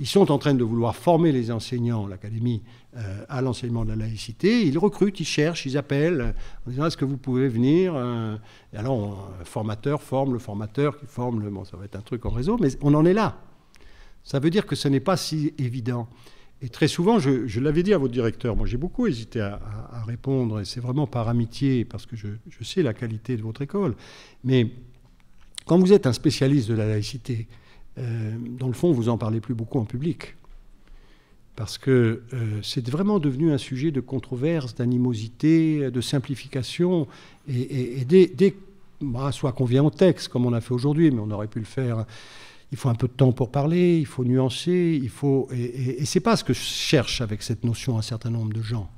ils sont en train de vouloir former les enseignants, l'académie, euh, à l'enseignement de la laïcité. Ils recrutent, ils cherchent, ils appellent en disant est-ce que vous pouvez venir euh, Alors, un formateur forme le formateur qui forme le. Bon, ça va être un truc en réseau, mais on en est là. Ça veut dire que ce n'est pas si évident. Et très souvent, je, l'avais dit à votre directeur, moi j'ai beaucoup hésité à, répondre, et c'est vraiment par amitié, parce que je, sais la qualité de votre école, mais quand vous êtes un spécialiste de la laïcité, euh, dans le fond, vous en parlez plus beaucoup en public, parce que euh, c'est vraiment devenu un sujet de controverse, d'animosité, de simplification, et, dès, dès bah, soit qu'on vient au texte, comme on a fait aujourd'hui, mais on aurait pu le faire il faut un peu de temps pour parler, il faut nuancer, il faut. Et, ce n'est c'est pas ce que je cherche avec cette notion un certain nombre de gens.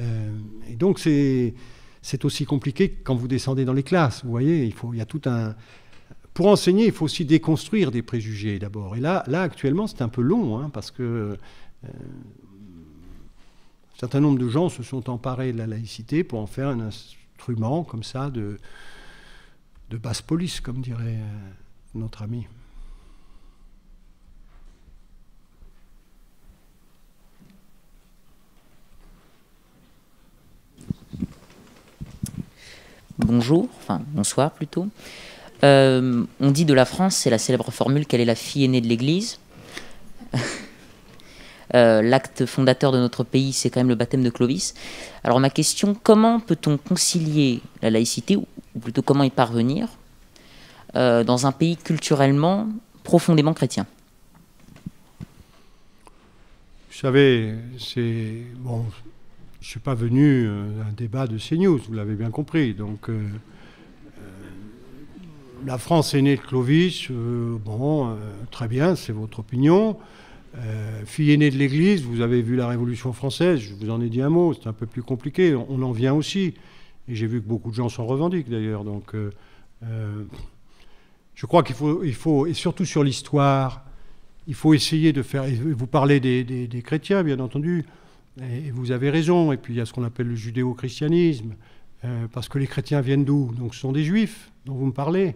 Euh, et donc c'est c'est aussi compliqué quand vous descendez dans les classes. Vous voyez, il y a tout un pour enseigner, il faut aussi déconstruire des préjugés d'abord. Et là, là actuellement, c'est un peu long hein, parce que euh, un certain nombre de gens se sont emparés de la laïcité pour en faire un instrument comme ça de de basse police, comme dirait euh, notre ami. bonjour, enfin bonsoir plutôt. Euh, on dit de la France, c'est la célèbre formule, qu'elle est la fille aînée de l'Église. (laughs) Euh, l'acte fondateur de notre pays, c'est quand même le baptême de Clovis. Alors ma question, comment peut-on concilier la laïcité, ou plutôt comment y parvenir, euh, dans un pays culturellement profondément chrétien Vous savez, c'est... Bon, je ne suis pas venu euh, à un débat de CNews, vous l'avez bien compris. Donc, euh, euh, la France est née de Clovis, bon, très bien, c'est votre opinion. fille aînée de l'Église, vous avez vu la Révolution française, je vous en ai dit un mot, c'est un peu plus compliqué, on, en vient aussi. Et j'ai vu que beaucoup de gens s'en revendiquent d'ailleurs. Donc, je crois qu'il faut, il faut, et surtout sur l'histoire, il faut essayer de faire. Vous parlez des chrétiens, bien entendu. Et vous avez raison. Et puis il y a ce qu'on appelle le judéo-christianisme, euh, parce que les chrétiens viennent d'où Donc ce sont des juifs dont vous me parlez.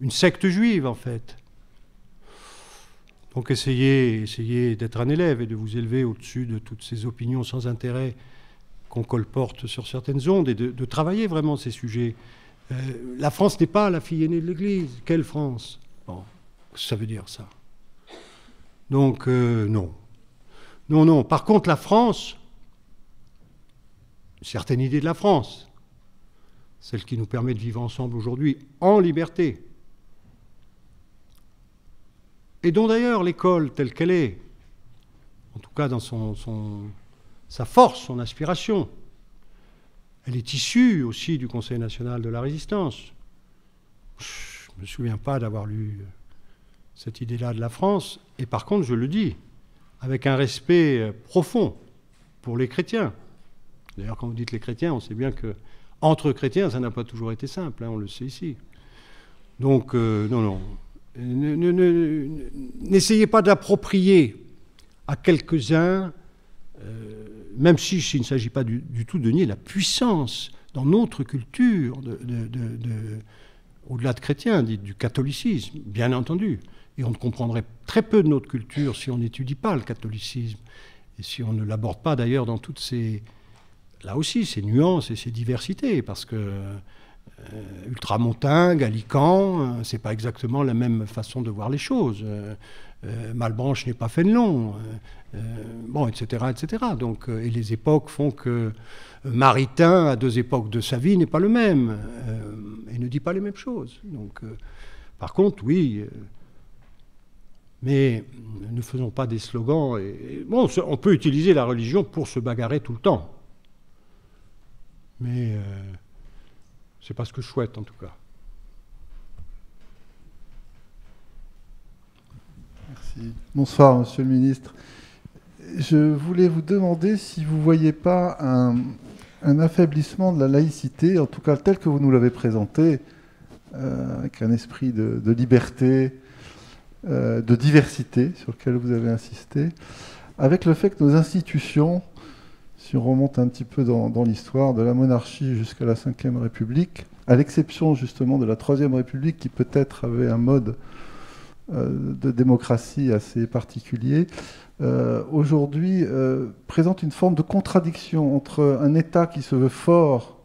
Une secte juive, en fait. Donc essayez, essayez d'être un élève et de vous élever au-dessus de toutes ces opinions sans intérêt qu'on colporte sur certaines ondes et de, travailler vraiment ces sujets. Euh, la France n'est pas la fille aînée de l'Église. Quelle France Bon, ça veut dire ça. Donc, euh, non, non, non. Par contre, la France, certaine idée de la France, celle qui nous permet de vivre ensemble aujourd'hui en liberté, et dont d'ailleurs l'école telle qu'elle est, en tout cas dans son, son, sa force, son aspiration, elle est issue aussi du Conseil national de la résistance. Je ne me souviens pas d'avoir lu cette idée-là de la France, et par contre, je le dis, avec un respect euh, profond pour les chrétiens. D'ailleurs, quand vous dites les chrétiens, on sait bien que entre chrétiens, ça n'a pas toujours été simple, hein, on le sait ici. Donc, euh, non, non. N'essayez pas d'approprier à quelques-uns, euh, même si ne s'agit pas du, tout de nier la puissance dans notre culture, au-delà de chrétiens, du catholicisme, bien entendu, et on ne comprendrait très peu de notre culture si on n'étudie pas le catholicisme et si on ne l'aborde pas d'ailleurs dans toutes ces, là aussi, ces nuances et ces diversités, parce que euh, ultramontain, gallican, euh, c'est pas exactement la même façon de voir les choses. Euh, Malbranche n'est pas Fénelon, bon, etc., etc. Donc, et les époques font que Maritain, à deux époques de sa vie, n'est pas le même et ne dit pas les mêmes choses. Donc, par contre, oui. Mais ne faisons pas des slogans. Et, bon, on peut utiliser la religion pour se bagarrer tout le temps. Mais ce euh, c'est pas ce que je souhaite en tout cas. Merci. Bonsoir, Monsieur le Ministre. Je voulais vous demander si vous ne voyez pas un, affaiblissement de la laïcité, en tout cas tel que vous nous l'avez présenté, euh, avec un esprit de liberté, euh, de diversité sur lequel vous avez insisté, avec le fait que nos institutions, si on remonte un petit peu dans, l'histoire, de la monarchie jusqu'à la Ve République, à l'exception justement de la Troisième République qui peut-être avait un mode euh, de démocratie assez particulier, euh, aujourd'hui présente une forme de contradiction entre un État qui se veut fort,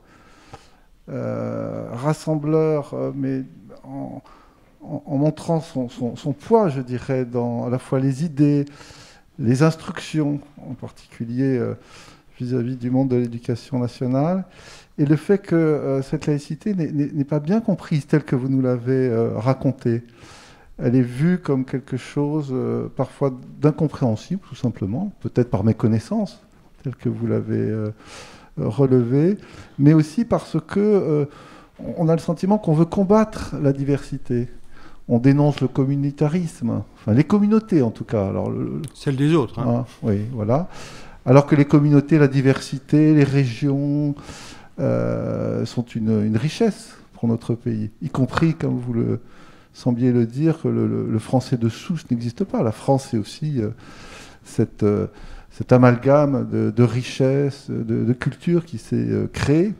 rassembleur, mais en, en, montrant son, poids, je dirais, dans à la fois les idées, les instructions, en particulier euh, vis-à-vis du monde de l'éducation nationale, et le fait que euh, cette laïcité n'est pas bien comprise telle que vous nous l'avez euh, racontée. Elle est vue comme quelque chose parfois d'incompréhensible, tout simplement, peut-être par méconnaissance, telle que vous l'avez relevé, mais aussi parce que on a le sentiment qu'on veut combattre la diversité on dénonce le communautarisme, enfin les communautés en tout cas. Alors, Celle des autres. Hein. Ah, oui, voilà. Alors que les communautés, la diversité, les régions euh, sont une, richesse pour notre pays, y compris, comme vous le sembliez le dire, que le, français de souche n'existe pas. La France, est aussi euh, cette, euh, cet amalgame de, richesses, de, de, culture qui s'est créé.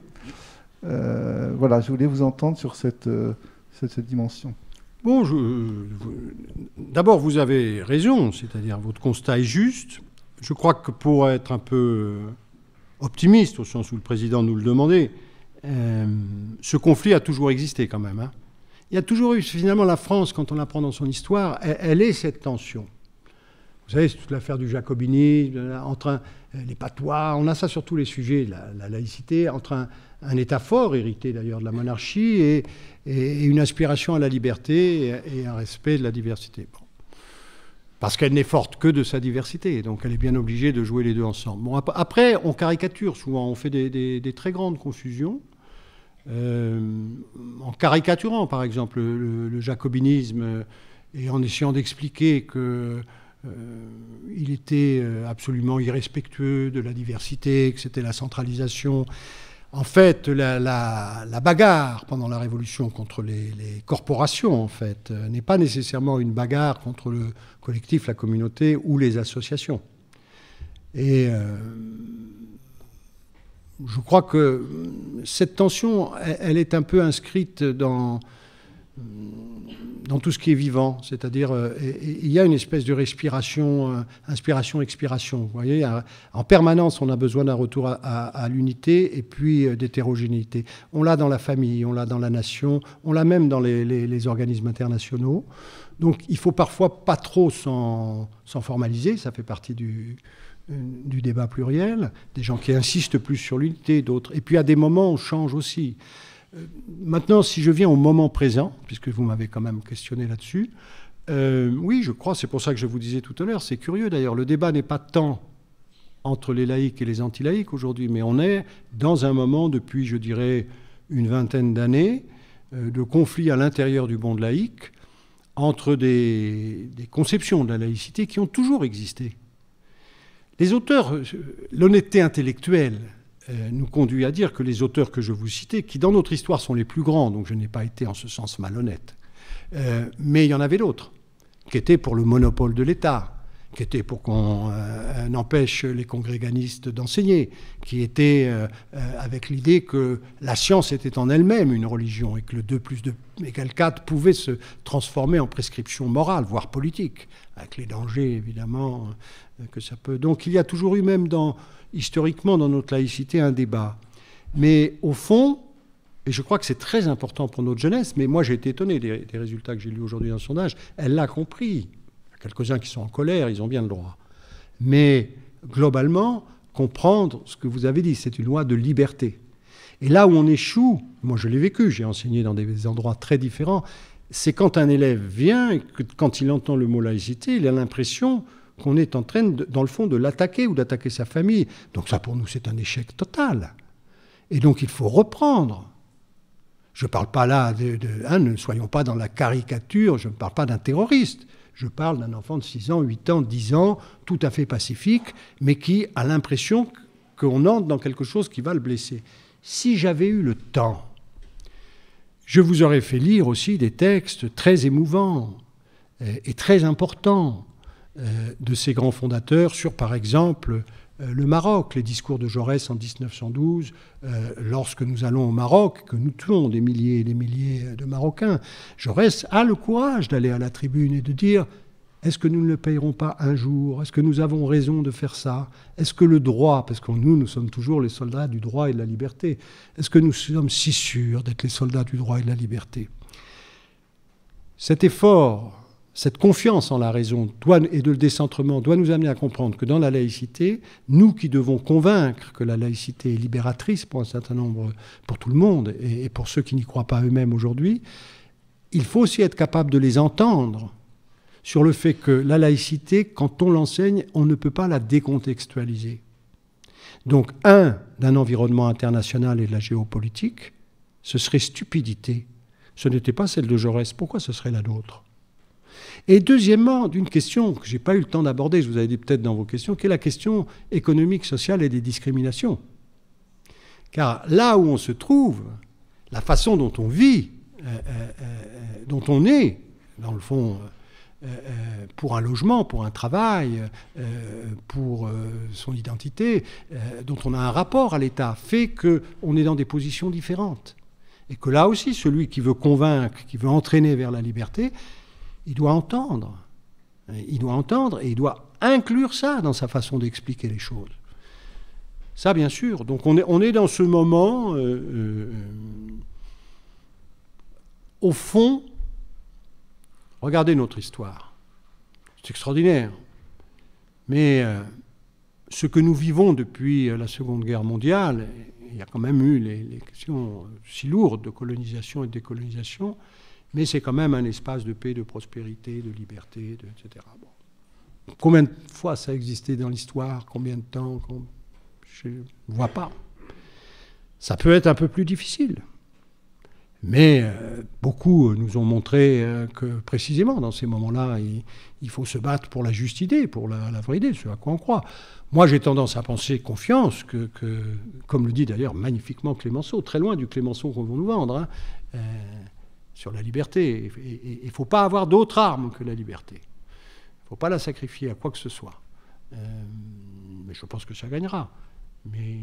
voilà, je voulais vous entendre sur cette dimension. Bon, d'abord, vous avez raison, c'est-à-dire votre constat est juste. Je crois que pour être un peu optimiste, au sens où le président nous le demandait, euh, ce conflit a toujours existé quand même. Hein. Il y a toujours eu, finalement, la France, quand on la prend dans son histoire, elle, est cette tension. Vous savez, c'est toute l'affaire du jacobinisme, entre les patois, on a ça sur tous les sujets, la, la laïcité, entre un, un État fort, hérité d'ailleurs de la monarchie, et, une aspiration à la liberté et, un respect de la diversité. Parce qu'elle n'est forte que de sa diversité, donc elle est bien obligée de jouer les deux ensemble. Bon, après, on caricature souvent, on fait des, très grandes confusions. Euh, en caricaturant par exemple le, jacobinisme et en essayant d'expliquer que euh, il était euh, absolument irrespectueux de la diversité, que c'était la centralisation en fait, la, bagarre pendant la Révolution contre les, corporations, en fait, euh, n'est pas nécessairement une bagarre contre le collectif, la communauté ou les associations. Et euh, je crois que cette tension, elle est un peu inscrite dans dans tout ce qui est vivant. C'est-à-dire, euh, il y a une espèce de respiration, euh, inspiration, expiration. Vous voyez, en permanence, on a besoin d'un retour à, l'unité et puis euh, d'hétérogénéité. On l'a dans la famille, on l'a dans la nation, on l'a même dans les, organismes internationaux. Donc, il faut parfois pas trop s'en formaliser. Ça fait partie du, du débat pluriel, des gens qui insistent plus sur l'unité, d'autres. Et puis à des moments, on change aussi. Euh, maintenant, si je viens au moment présent, puisque vous m'avez quand même questionné là-dessus, euh, oui, je crois, c'est pour ça que je vous disais tout à l'heure, c'est curieux d'ailleurs, le débat n'est pas tant entre les laïcs et les anti-laïcs aujourd'hui, mais on est dans un moment depuis, je dirais, une vingtaine d'années euh, de conflits à l'intérieur du monde laïque entre des, des conceptions de la laïcité qui ont toujours existé. Les auteurs, l'honnêteté intellectuelle, euh, nous conduit à dire que les auteurs que je vous citais, qui dans notre histoire sont les plus grands, donc je n'ai pas été en ce sens malhonnête, euh, mais il y en avait d'autres, qui étaient pour le monopole de l'État, qui était pour qu'on euh, euh, empêche les congréganistes d'enseigner, qui était euh, avec l'idée que la science était en elle-même une religion et que le 2 plus 2 égale 4 pouvait se transformer en prescription morale, voire politique, avec les dangers évidemment que ça peut. Donc il y a toujours eu même dans, historiquement dans notre laïcité un débat. Mais au fond, et je crois que c'est très important pour notre jeunesse, mais moi j'ai été étonné des, résultats que j'ai lus aujourd'hui dans son âge. elle l'a compris quelques-uns qui sont en colère, ils ont bien le droit. Mais globalement, comprendre ce que vous avez dit, c'est une loi de liberté. Et là où on échoue, moi je l'ai vécu, j'ai enseigné dans des endroits très différents, c'est quand un élève vient quand il entend le mot laïcité, il a l'impression qu'on est en train, dans le fond, de l'attaquer ou d'attaquer sa famille. Donc ça, pour nous, c'est un échec total. Et donc il faut reprendre. Je ne parle pas là de... Hein, ne soyons pas dans la caricature, je ne parle pas d'un terroriste. Je parle d'un enfant de 6 ans, 8 ans, 10 ans, tout à fait pacifique, mais qui a l'impression qu'on entre dans quelque chose qui va le blesser. Si j'avais eu le temps, je vous aurais fait lire aussi des textes très émouvants euh, et très importants euh, de ces grands fondateurs sur, par exemple, euh, le Maroc, les discours de Jaurès en 1912, euh, lorsque nous allons au Maroc, que nous tuons des milliers et des milliers de Marocains, Jaurès a le courage d'aller à la tribune et de dire est-ce que nous ne le payerons pas un jour Est-ce que nous avons raison de faire ça Est-ce que le droit, parce que nous, nous sommes toujours les soldats du droit et de la liberté, est-ce que nous sommes si sûrs d'être les soldats du droit et de la liberté Cet effort cette confiance en la raison et de le décentrement doit nous amener à comprendre que dans la laïcité, nous qui devons convaincre que la laïcité est libératrice pour un certain nombre, pour tout le monde et, et pour ceux qui n'y croient pas eux-mêmes aujourd'hui, il faut aussi être capable de les entendre sur le fait que la laïcité, quand on l'enseigne, on ne peut pas la décontextualiser. Donc, un, d'un environnement international et de la géopolitique, ce serait stupidité. Ce n'était pas celle de Jaurès. Pourquoi ce serait la nôtre et deuxièmement, d'une question que je n'ai pas eu le temps d'aborder, je vous avais dit peut-être dans vos questions, qui est la question économique, sociale et des discriminations. Car là où on se trouve, la façon dont on vit, euh, euh, euh, dont on est, dans le fond, pour un logement, pour un travail, pour son identité, dont on a un rapport à l'État, fait qu'on est dans des positions différentes. Et que là aussi, celui qui veut convaincre, qui veut entraîner vers la liberté, il doit entendre. Il doit entendre et il doit inclure ça dans sa façon d'expliquer les choses. Ça, bien sûr. Donc on est, dans ce moment, euh, euh, au fond, regardez notre histoire. C'est extraordinaire. Mais euh, ce que nous vivons depuis la Seconde Guerre mondiale, il y a quand même eu les, les questions si lourdes de colonisation et de décolonisation, mais c'est quand même un espace de paix, de prospérité, de liberté, etc. Combien de fois ça a existé dans l'histoire Combien de temps Je ne vois pas. Ça peut être un peu plus difficile. Mais euh, beaucoup euh, nous ont montré euh, que précisément dans ces moments-là, il, faut se battre pour la juste idée, pour la, vraie idée, ce à quoi on croit. Moi, j'ai tendance à penser confiance, que, comme le dit d'ailleurs magnifiquement Clémenceau, très loin du Clémenceau qu'on va nous vendre. Hein, sur la liberté. il ne faut pas avoir d'autre arme que la liberté. Il ne faut pas la sacrifier à quoi que ce soit. Euh, mais je pense que ça gagnera. Mais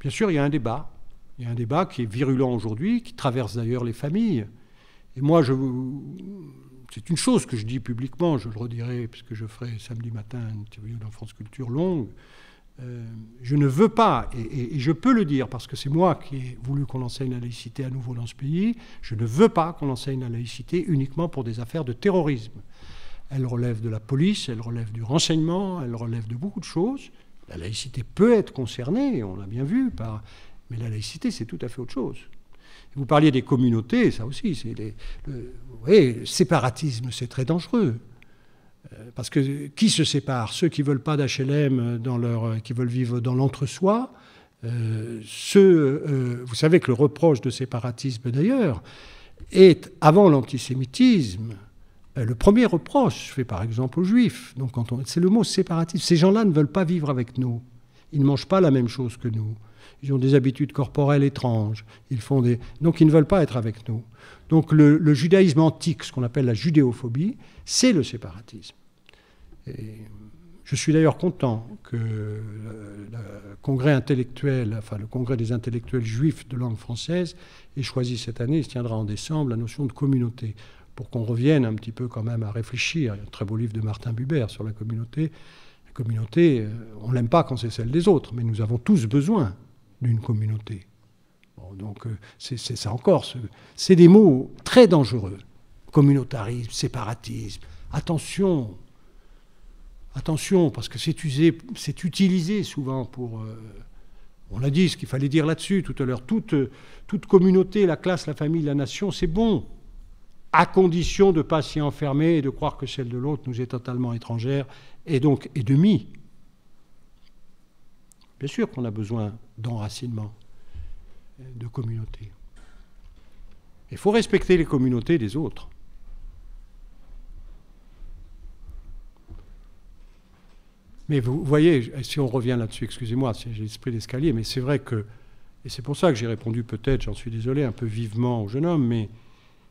bien sûr, il y a un débat. Il y a un débat qui est virulent aujourd'hui, qui traverse d'ailleurs les familles. Et moi, je, c'est une chose que je dis publiquement, je le redirai, puisque je ferai samedi matin une interview dans France Culture longue. Euh, je ne veux pas, et, je peux le dire parce que c'est moi qui ai voulu qu'on enseigne la laïcité à nouveau dans ce pays, je ne veux pas qu'on enseigne la laïcité uniquement pour des affaires de terrorisme. Elle relève de la police, elle relève du renseignement, elle relève de beaucoup de choses. La laïcité peut être concernée, on l'a bien vu, mais la laïcité c'est tout à fait autre chose. Vous parliez des communautés, ça aussi, c'est euh, le séparatisme c'est très dangereux. Euh, parce que qui se sépare Ceux qui veulent pas d'HLM, dans leur, euh, qui veulent vivre dans l'entre-soi. Euh, vous savez que le reproche de séparatisme d'ailleurs est, avant l'antisémitisme, le premier reproche fait par exemple aux juifs. Donc quand on, c'est le mot séparatisme. Ces gens-là ne veulent pas vivre avec nous. Ils ne mangent pas la même chose que nous. Ils ont des habitudes corporelles étranges. Ils font des... Donc ils ne veulent pas être avec nous. Donc le, judaïsme antique, ce qu'on appelle la judéophobie, c'est le séparatisme. je suis d'ailleurs content que le, congrès intellectuel, enfin le congrès des intellectuels juifs de langue française ait choisi cette année, il se tiendra en décembre, la notion de communauté, pour qu'on revienne un petit peu quand même à réfléchir. Il y a un très beau livre de Martin Buber sur la communauté. La communauté, euh, on l'aime pas quand c'est celle des autres, mais nous avons tous besoin d'une communauté donc euh, c'est ça encore. C'est des mots très dangereux. Communautarisme, séparatisme. Attention, attention, parce que c'est utilisé souvent pour. Euh, on a dit ce qu'il fallait dire là-dessus tout à l'heure. Euh, toute, communauté, la classe, la famille, la nation, c'est bon, à condition de ne pas s'y enfermer et de croire que celle de l'autre nous est totalement étrangère et donc est demi. Bien sûr qu'on a besoin d'enracinement de communauté. Il faut respecter les communautés des autres. Mais vous voyez, si on revient là-dessus, excusez-moi, j'ai l'esprit d'escalier, mais c'est vrai que, et c'est pour ça que j'ai répondu peut-être, j'en suis désolé, un peu vivement au jeune homme, mais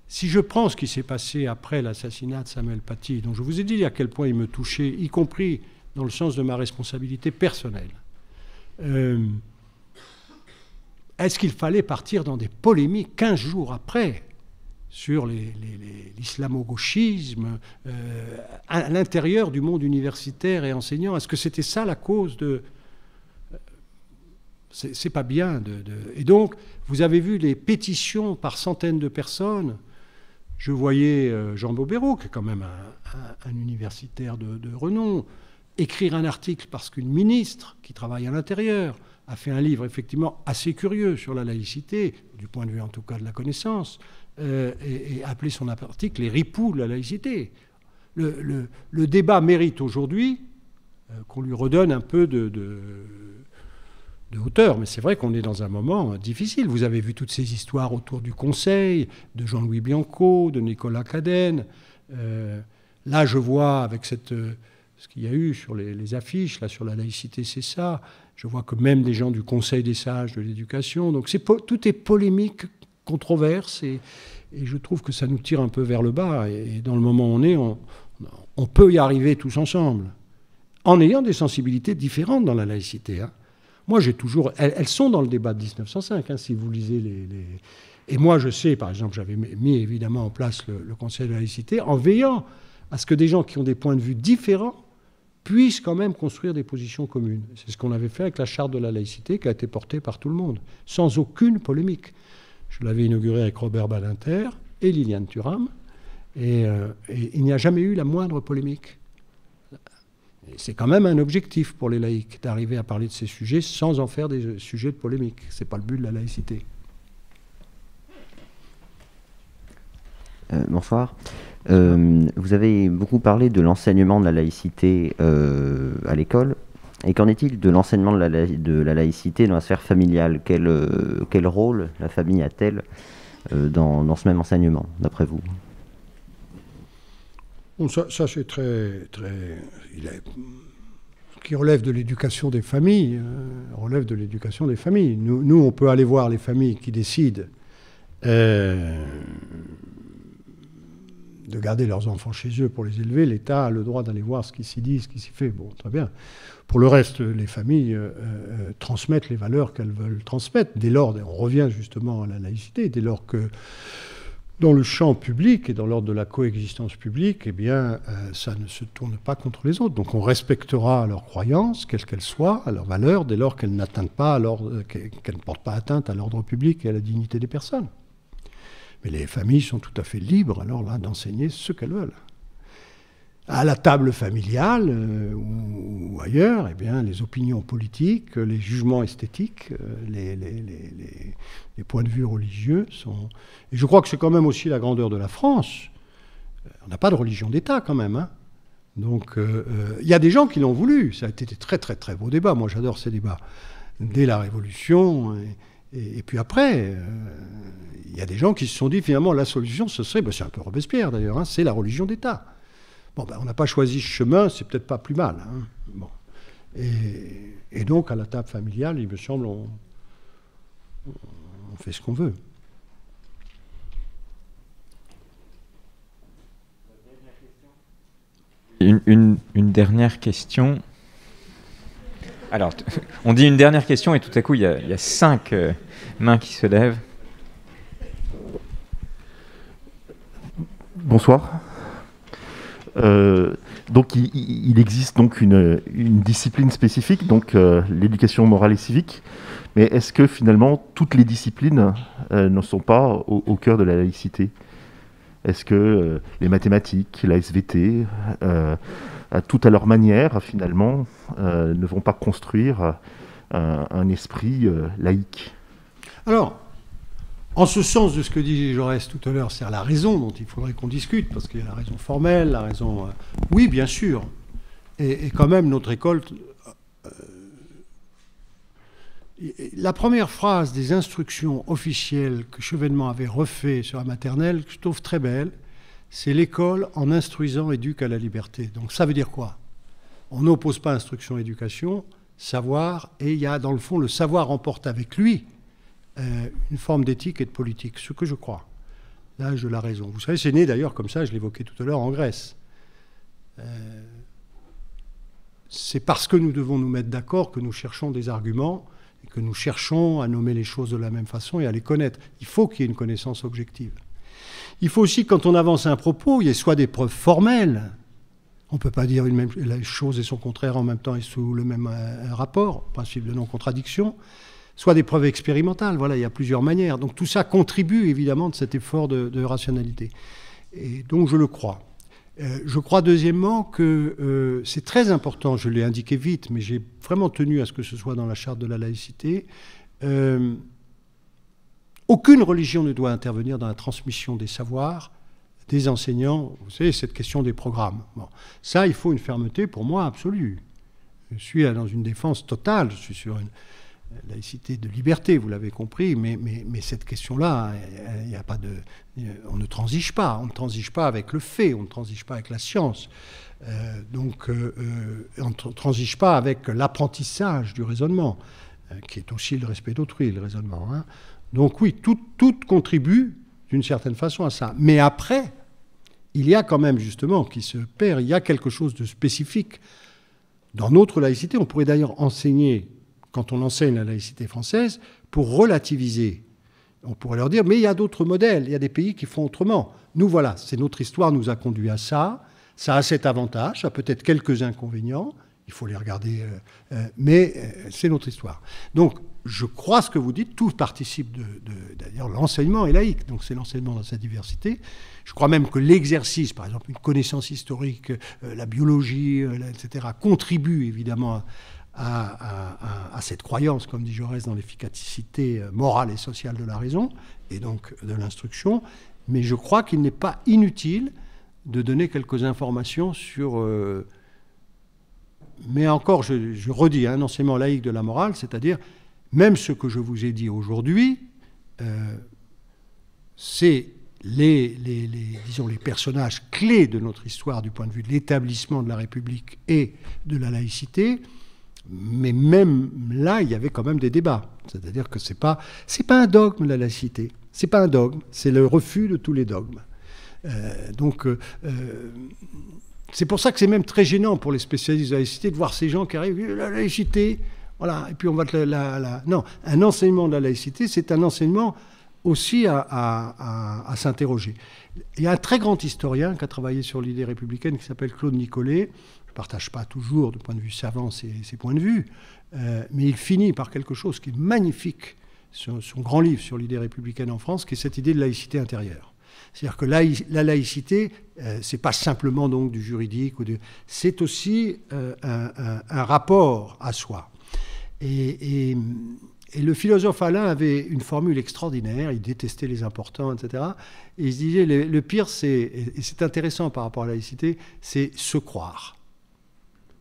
si je prends ce qui s'est passé après l'assassinat de Samuel Paty, dont je vous ai dit à quel point il me touchait, y compris dans le sens de ma responsabilité personnelle, euh, est-ce qu'il fallait partir dans des polémiques 15 jours après sur l'islamo-gauchisme euh, à l'intérieur du monde universitaire et enseignant Est-ce que c'était ça la cause de... Euh, c'est pas bien. De, Et donc, vous avez vu les pétitions par centaines de personnes je voyais euh, Jean Bobéro, qui est quand même un, universitaire de, renom, écrire un article parce qu'une ministre qui travaille à l'intérieur, a fait un livre effectivement assez curieux sur la laïcité, du point de vue en tout cas de la connaissance, euh, et, et, appelé son article Les ripoux de la laïcité. Le, débat mérite aujourd'hui euh, qu'on lui redonne un peu de, hauteur, mais c'est vrai qu'on est dans un moment euh, difficile. Vous avez vu toutes ces histoires autour du Conseil, de Jean-Louis Bianco, de Nicolas Cadenne. là, je vois avec cette, ce qu'il y a eu sur les, les, affiches, là, sur la laïcité, c'est ça. Je vois que même des gens du Conseil des sages de l'éducation. Donc tout est polémique, controverse, et, je trouve que ça nous tire un peu vers le bas. Et, dans le moment où on est, on, peut y arriver tous ensemble, en ayant des sensibilités différentes dans la laïcité. Hein. Moi, j'ai toujours. Elles, sont dans le débat de 1905, hein, si vous lisez les, et moi, je sais, par exemple, j'avais mis évidemment en place le, le, Conseil de la laïcité en veillant à ce que des gens qui ont des points de vue différents puissent quand même construire des positions communes. C'est ce qu'on avait fait avec la charte de la laïcité qui a été portée par tout le monde, sans aucune polémique. Je l'avais inaugurée avec Robert Badinter et Liliane Thuram, et, euh, et il n'y a jamais eu la moindre polémique. C'est quand même un objectif pour les laïcs d'arriver à parler de ces sujets sans en faire des sujets de polémique. Ce n'est pas le but de la laïcité. Euh, bonsoir. Euh, vous avez beaucoup parlé de l'enseignement de la laïcité euh, à l'école. Et qu'en est-il de l'enseignement de la, laïcité dans la sphère familiale quel, rôle la famille a-t-elle dans, ce même enseignement, d'après vous Ça, c'est très, très. Il est... Qui relève de l'éducation des familles, hein, relève de l'éducation des familles. Nous, on peut aller voir les familles qui décident de garder leurs enfants chez eux pour les élever, l'État a le droit d'aller voir ce qui s'y dit, ce qui s'y fait. Bon, très bien. Pour le reste, les familles euh, euh, transmettent les valeurs qu'elles veulent transmettre. Dès lors, on revient justement à la laïcité, dès lors que dans le champ public et dans l'ordre de la coexistence publique, eh bien, euh, ça ne se tourne pas contre les autres. Donc on respectera leurs croyances, quelles qu'elles soient, à leurs valeurs, dès lors qu'elles n'atteignent pas, qu'elles ne portent pas atteinte à l'ordre public et à la dignité des personnes. Mais les familles sont tout à fait libres, alors là, d'enseigner ce qu'elles veulent. À la table familiale euh, ou, ailleurs, eh bien, les opinions politiques, les jugements esthétiques, euh, les, points de vue religieux sont. Et je crois que c'est quand même aussi la grandeur de la France. Euh, on n'a pas de religion d'État quand même. Hein. Donc il y a des gens qui l'ont voulu. Ça a été des très très très beaux débats. Moi j'adore ces débats. Dès la Révolution. Et, puis après, euh, il y a des gens qui se sont dit finalement la solution, ce serait, bah, c'est un peu Robespierre d'ailleurs, hein, c'est la religion d'État. Bon, ben, on n'a pas choisi ce chemin, c'est peut-être pas plus mal. Hein. Et, donc, à la table familiale, il me semble, on, fait ce qu'on veut. une dernière question. Alors, (laughs) on dit une dernière question et tout à coup, il y a, cinq euh, mains qui se lèvent. Bonsoir. Euh, donc, il, existe donc une, discipline spécifique, donc euh, l'éducation morale et civique. Mais est-ce que finalement toutes les disciplines ne sont pas au, au, cœur de la laïcité Est-ce que les mathématiques, la SVT, tout à leur manière, finalement, euh, ne vont pas construire euh, un, esprit euh, laïque. Alors, en ce sens de ce que dit Jaurès tout à l'heure, c'est la raison dont il faudrait qu'on discute, parce qu'il y a la raison formelle, la raison... Oui, bien sûr. Et, quand même, notre école... la première phrase des instructions officielles que Chevènement avait refait sur la maternelle, je trouve très belle, c'est l'école en instruisant éduque à la liberté. Donc ça veut dire quoi On n'oppose pas instruction-éducation, savoir, et il y a dans le fond le savoir emporte avec lui euh, une forme d'éthique et de politique, ce que je crois. Là, je la raison. Vous savez, c'est né d'ailleurs comme ça, je l'évoquais tout à l'heure, en Grèce. Euh, c'est parce que nous devons nous mettre d'accord que nous cherchons des arguments et que nous cherchons à nommer les choses de la même façon et à les connaître. Il faut qu'il y ait une connaissance objective. Il faut aussi, quand on avance un propos, il y ait soit des preuves formelles. On ne peut pas dire la chose et son contraire en même temps et sous le même euh, rapport, principe de non-contradiction, soit des preuves expérimentales. Voilà, il y a plusieurs manières. Donc tout ça contribue évidemment de cet effort de, rationalité. Et donc je le crois. Euh, je crois deuxièmement que euh, c'est très important, je l'ai indiqué vite, mais j'ai vraiment tenu à ce que ce soit dans la charte de la laïcité, aucune religion ne doit intervenir dans la transmission des savoirs des enseignants. Vous savez, cette question des programmes. Ça, il faut une fermeté pour moi absolue. Je suis dans une défense totale, je suis sur une laïcité de liberté, vous l'avez compris, mais, cette question-là, il n'y a pas de, on ne transige pas, on ne transige pas avec le fait, on ne transige pas avec la science, euh, donc euh, euh, on ne transige pas avec l'apprentissage du raisonnement, qui est aussi le respect d'autrui, le raisonnement. Hein. Donc oui, tout, contribue d'une certaine façon à ça. Mais après, il y a quand même justement qui se perd, il y a quelque chose de spécifique dans notre laïcité. On pourrait d'ailleurs enseigner, quand on enseigne la laïcité française, pour relativiser. On pourrait leur dire, mais il y a d'autres modèles, il y a des pays qui font autrement. Nous voilà, c'est notre histoire nous a conduit à ça. Ça a cet avantage, ça a peut-être quelques inconvénients, il faut les regarder, euh, euh, mais euh, c'est notre histoire. Donc je crois ce que vous dites, tout participe de... D'ailleurs, l'enseignement est laïque, donc c'est l'enseignement dans sa diversité. Je crois même que l'exercice, par exemple, une connaissance historique, euh, la biologie, euh, etc., contribue évidemment à, cette croyance, comme dit Jaurès, dans l'efficacité euh, morale et sociale de la raison, et donc de l'instruction. Mais je crois qu'il n'est pas inutile de donner quelques informations sur... mais encore, je, redis, hein, un enseignement laïque de la morale, c'est-à-dire même ce que je vous ai dit aujourd'hui, euh, c'est les, personnages clés de notre histoire du point de vue de l'établissement de la République et de la laïcité. Mais même là, il y avait quand même des débats. C'est-à-dire que ce n'est pas, pas un dogme, la laïcité. Ce n'est pas un dogme. C'est le refus de tous les dogmes. Euh, donc, euh, c'est pour ça que c'est même très gênant pour les spécialistes de la laïcité de voir ces gens qui arrivent. La laïcité, voilà, et puis on va Non, un enseignement de la laïcité, c'est un enseignement aussi à, s'interroger. Il y a un très grand historien qui a travaillé sur l'idée républicaine qui s'appelle Claude Nicolet. Je ne partage pas toujours, de point de vue savant, ses, points de vue, euh, mais il finit par quelque chose qui est magnifique, son, grand livre sur l'idée républicaine en France, qui est cette idée de laïcité intérieure. C'est-à-dire que la laïcité, euh, c'est pas simplement donc du juridique, ou de... c'est aussi euh, un rapport à soi. Et, le philosophe Alain avait une formule extraordinaire, il détestait les importants, etc. Et il se disait, le, pire, c'est, et c'est intéressant par rapport à la laïcité, c'est se croire.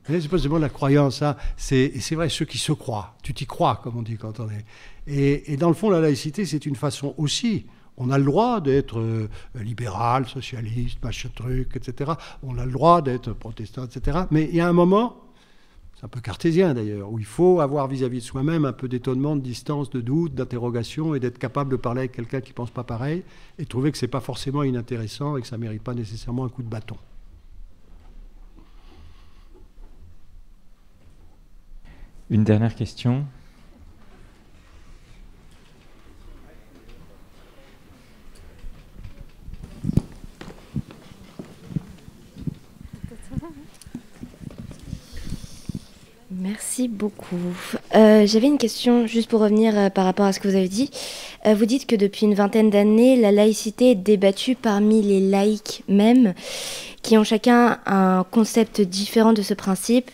C'est pas seulement la croyance, hein. c'est, c'est vrai, ceux qui se croient, tu t'y crois, comme on dit quand on est. Et, dans le fond, la laïcité, c'est une façon aussi, on a le droit d'être euh, libéral, socialiste, machin truc, etc. On a le droit d'être protestant, etc. Mais il y a un moment, un peu cartésien d'ailleurs, où il faut avoir vis-à-vis de soi-même un peu d'étonnement, de distance, de doute, d'interrogation, et d'être capable de parler avec quelqu'un qui ne pense pas pareil, et trouver que ce n'est pas forcément inintéressant et que ça ne mérite pas nécessairement un coup de bâton. Une dernière question. beaucoup. Euh, j'avais une question juste pour revenir euh, par rapport à ce que vous avez dit. Euh, vous dites que depuis une vingtaine d'années, la laïcité est débattue parmi les laïcs même, qui ont chacun un concept différent de ce principe.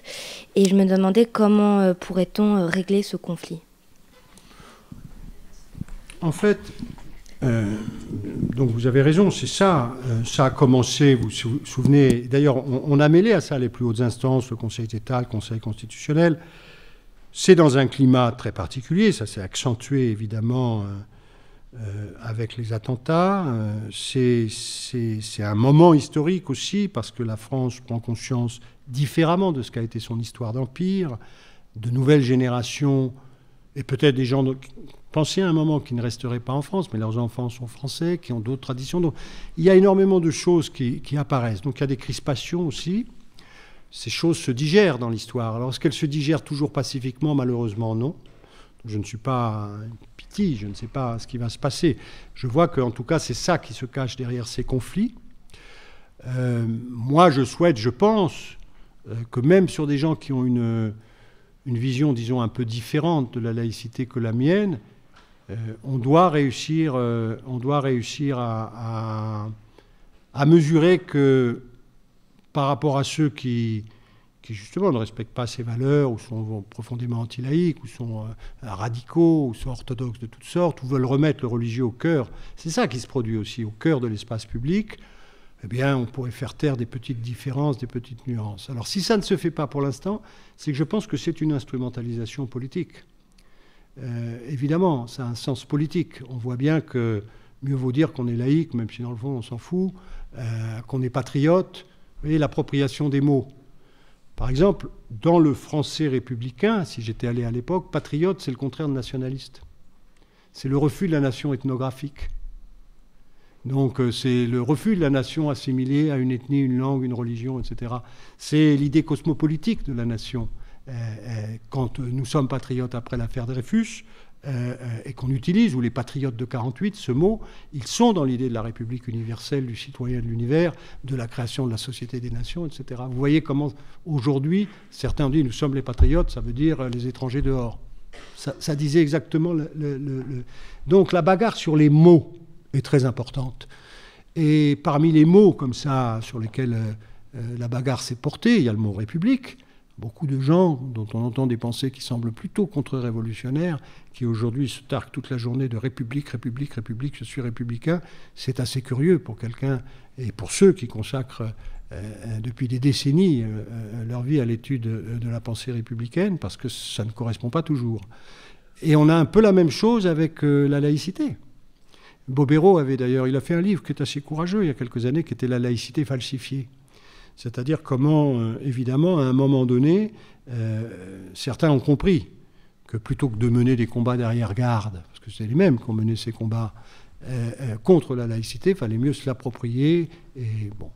Et je me demandais comment pourrait-on régler ce conflit En fait, euh, donc vous avez raison, c'est ça. Euh, ça a commencé, vous vous souvenez. D'ailleurs, on, a mêlé à ça les plus hautes instances, le Conseil d'État, le Conseil constitutionnel. C'est dans un climat très particulier, ça s'est accentué évidemment euh, avec les attentats. c'est un moment historique aussi parce que la France prend conscience différemment de ce qu'a été son histoire d'empire, de nouvelles générations et peut-être des gens Pensez à un moment qu'ils ne resterait pas en France, mais leurs enfants sont français, qui ont d'autres traditions. Donc il y a énormément de choses qui, apparaissent. Donc il y a des crispations aussi. Ces choses se digèrent dans l'histoire. Alors est-ce qu'elles se digèrent toujours pacifiquement Malheureusement, non. Je ne suis pas pitié, je ne sais pas ce qui va se passer. Je vois qu'en tout cas, c'est ça qui se cache derrière ces conflits. Euh, moi, je souhaite, je pense, euh, que même sur des gens qui ont une vision, disons, un peu différente de la laïcité que la mienne, euh, on doit réussir, euh, à, mesurer que par rapport à ceux qui, justement ne respectent pas ces valeurs, ou sont profondément anti ou sont euh, radicaux, ou sont orthodoxes de toutes sortes, ou veulent remettre le religieux au cœur, c'est ça qui se produit aussi, au cœur de l'espace public, eh bien, on pourrait faire taire des petites différences, des petites nuances. Alors, si ça ne se fait pas pour l'instant, c'est que je pense que c'est une instrumentalisation politique. Euh, évidemment, ça a un sens politique. On voit bien que mieux vaut dire qu'on est laïque, même si dans le fond on s'en fout, euh, qu'on est patriote. et l'appropriation des mots. Par exemple, dans le français républicain, si j'étais allé à l'époque, patriote, c'est le contraire de nationaliste. C'est le refus de la nation ethnographique. Donc euh, c'est le refus de la nation assimilée à une ethnie, une langue, une religion, etc. C'est l'idée cosmopolitique de la nation. Euh, euh, quand nous sommes patriotes après l'affaire Dreyfus, euh, et qu'on utilise, ou les patriotes de 48, ce mot, ils sont dans l'idée de la République universelle, du citoyen de l'univers, de la création de la société des nations, etc. Vous voyez comment aujourd'hui, certains disent nous sommes les patriotes, ça veut dire les étrangers dehors. Ça, disait exactement le, Donc la bagarre sur les mots est très importante. Et parmi les mots comme ça sur lesquels la bagarre s'est portée, il y a le mot République, beaucoup de gens dont on entend des pensées qui semblent plutôt contre-révolutionnaires, qui aujourd'hui se tarquent toute la journée de République, République, République, je suis républicain, c'est assez curieux pour quelqu'un et pour ceux qui consacrent euh, euh, depuis des décennies euh, leur vie à l'étude de la pensée républicaine, parce que ça ne correspond pas toujours. Et on a un peu la même chose avec la laïcité. Bobéro avait d'ailleurs, il a fait un livre qui est assez courageux il y a quelques années, qui était La laïcité falsifiée c'est-à-dire comment, euh, évidemment, à un moment donné, euh, certains ont compris que plutôt que de mener des combats derrière garde parce que c'est les mêmes qui ont mené ces combats euh, contre la laïcité, il fallait mieux se l'approprier. Et bon.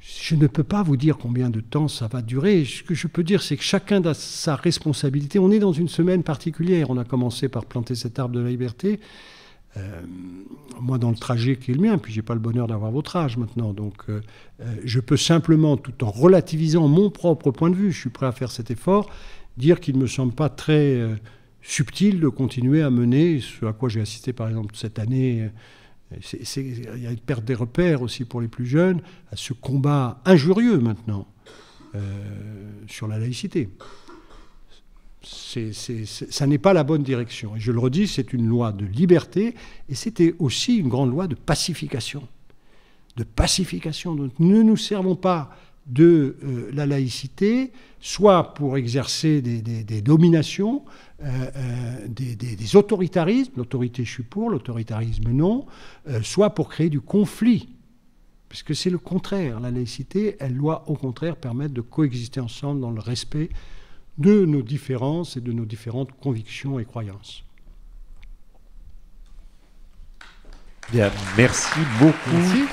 Je ne peux pas vous dire combien de temps ça va durer. Ce que je peux dire, c'est que chacun a sa responsabilité. On est dans une semaine particulière. On a commencé par planter cet arbre de la liberté. Euh, moi, dans le trajet qui est le mien, puis je n'ai pas le bonheur d'avoir votre âge maintenant, donc euh, euh, je peux simplement, tout en relativisant mon propre point de vue, je suis prêt à faire cet effort, dire qu'il ne me semble pas très subtil de continuer à mener ce à quoi j'ai assisté par exemple cette année. Il y a une perte des repères aussi pour les plus jeunes, à ce combat injurieux maintenant sur la laïcité c'est ça n'est pas la bonne direction. Et je le redis, c'est une loi de liberté et c'était aussi une grande loi de pacification. De pacification. Donc ne nous servons pas de euh, la laïcité, soit pour exercer des, dominations, euh, euh, des, des, autoritarismes, l'autorité je suis pour, l'autoritarisme non, soit pour créer du conflit parce que c'est le contraire. La laïcité, elle doit au contraire permettre de coexister ensemble dans le respect de nos différences et de nos différentes convictions et croyances. Bien, merci beaucoup.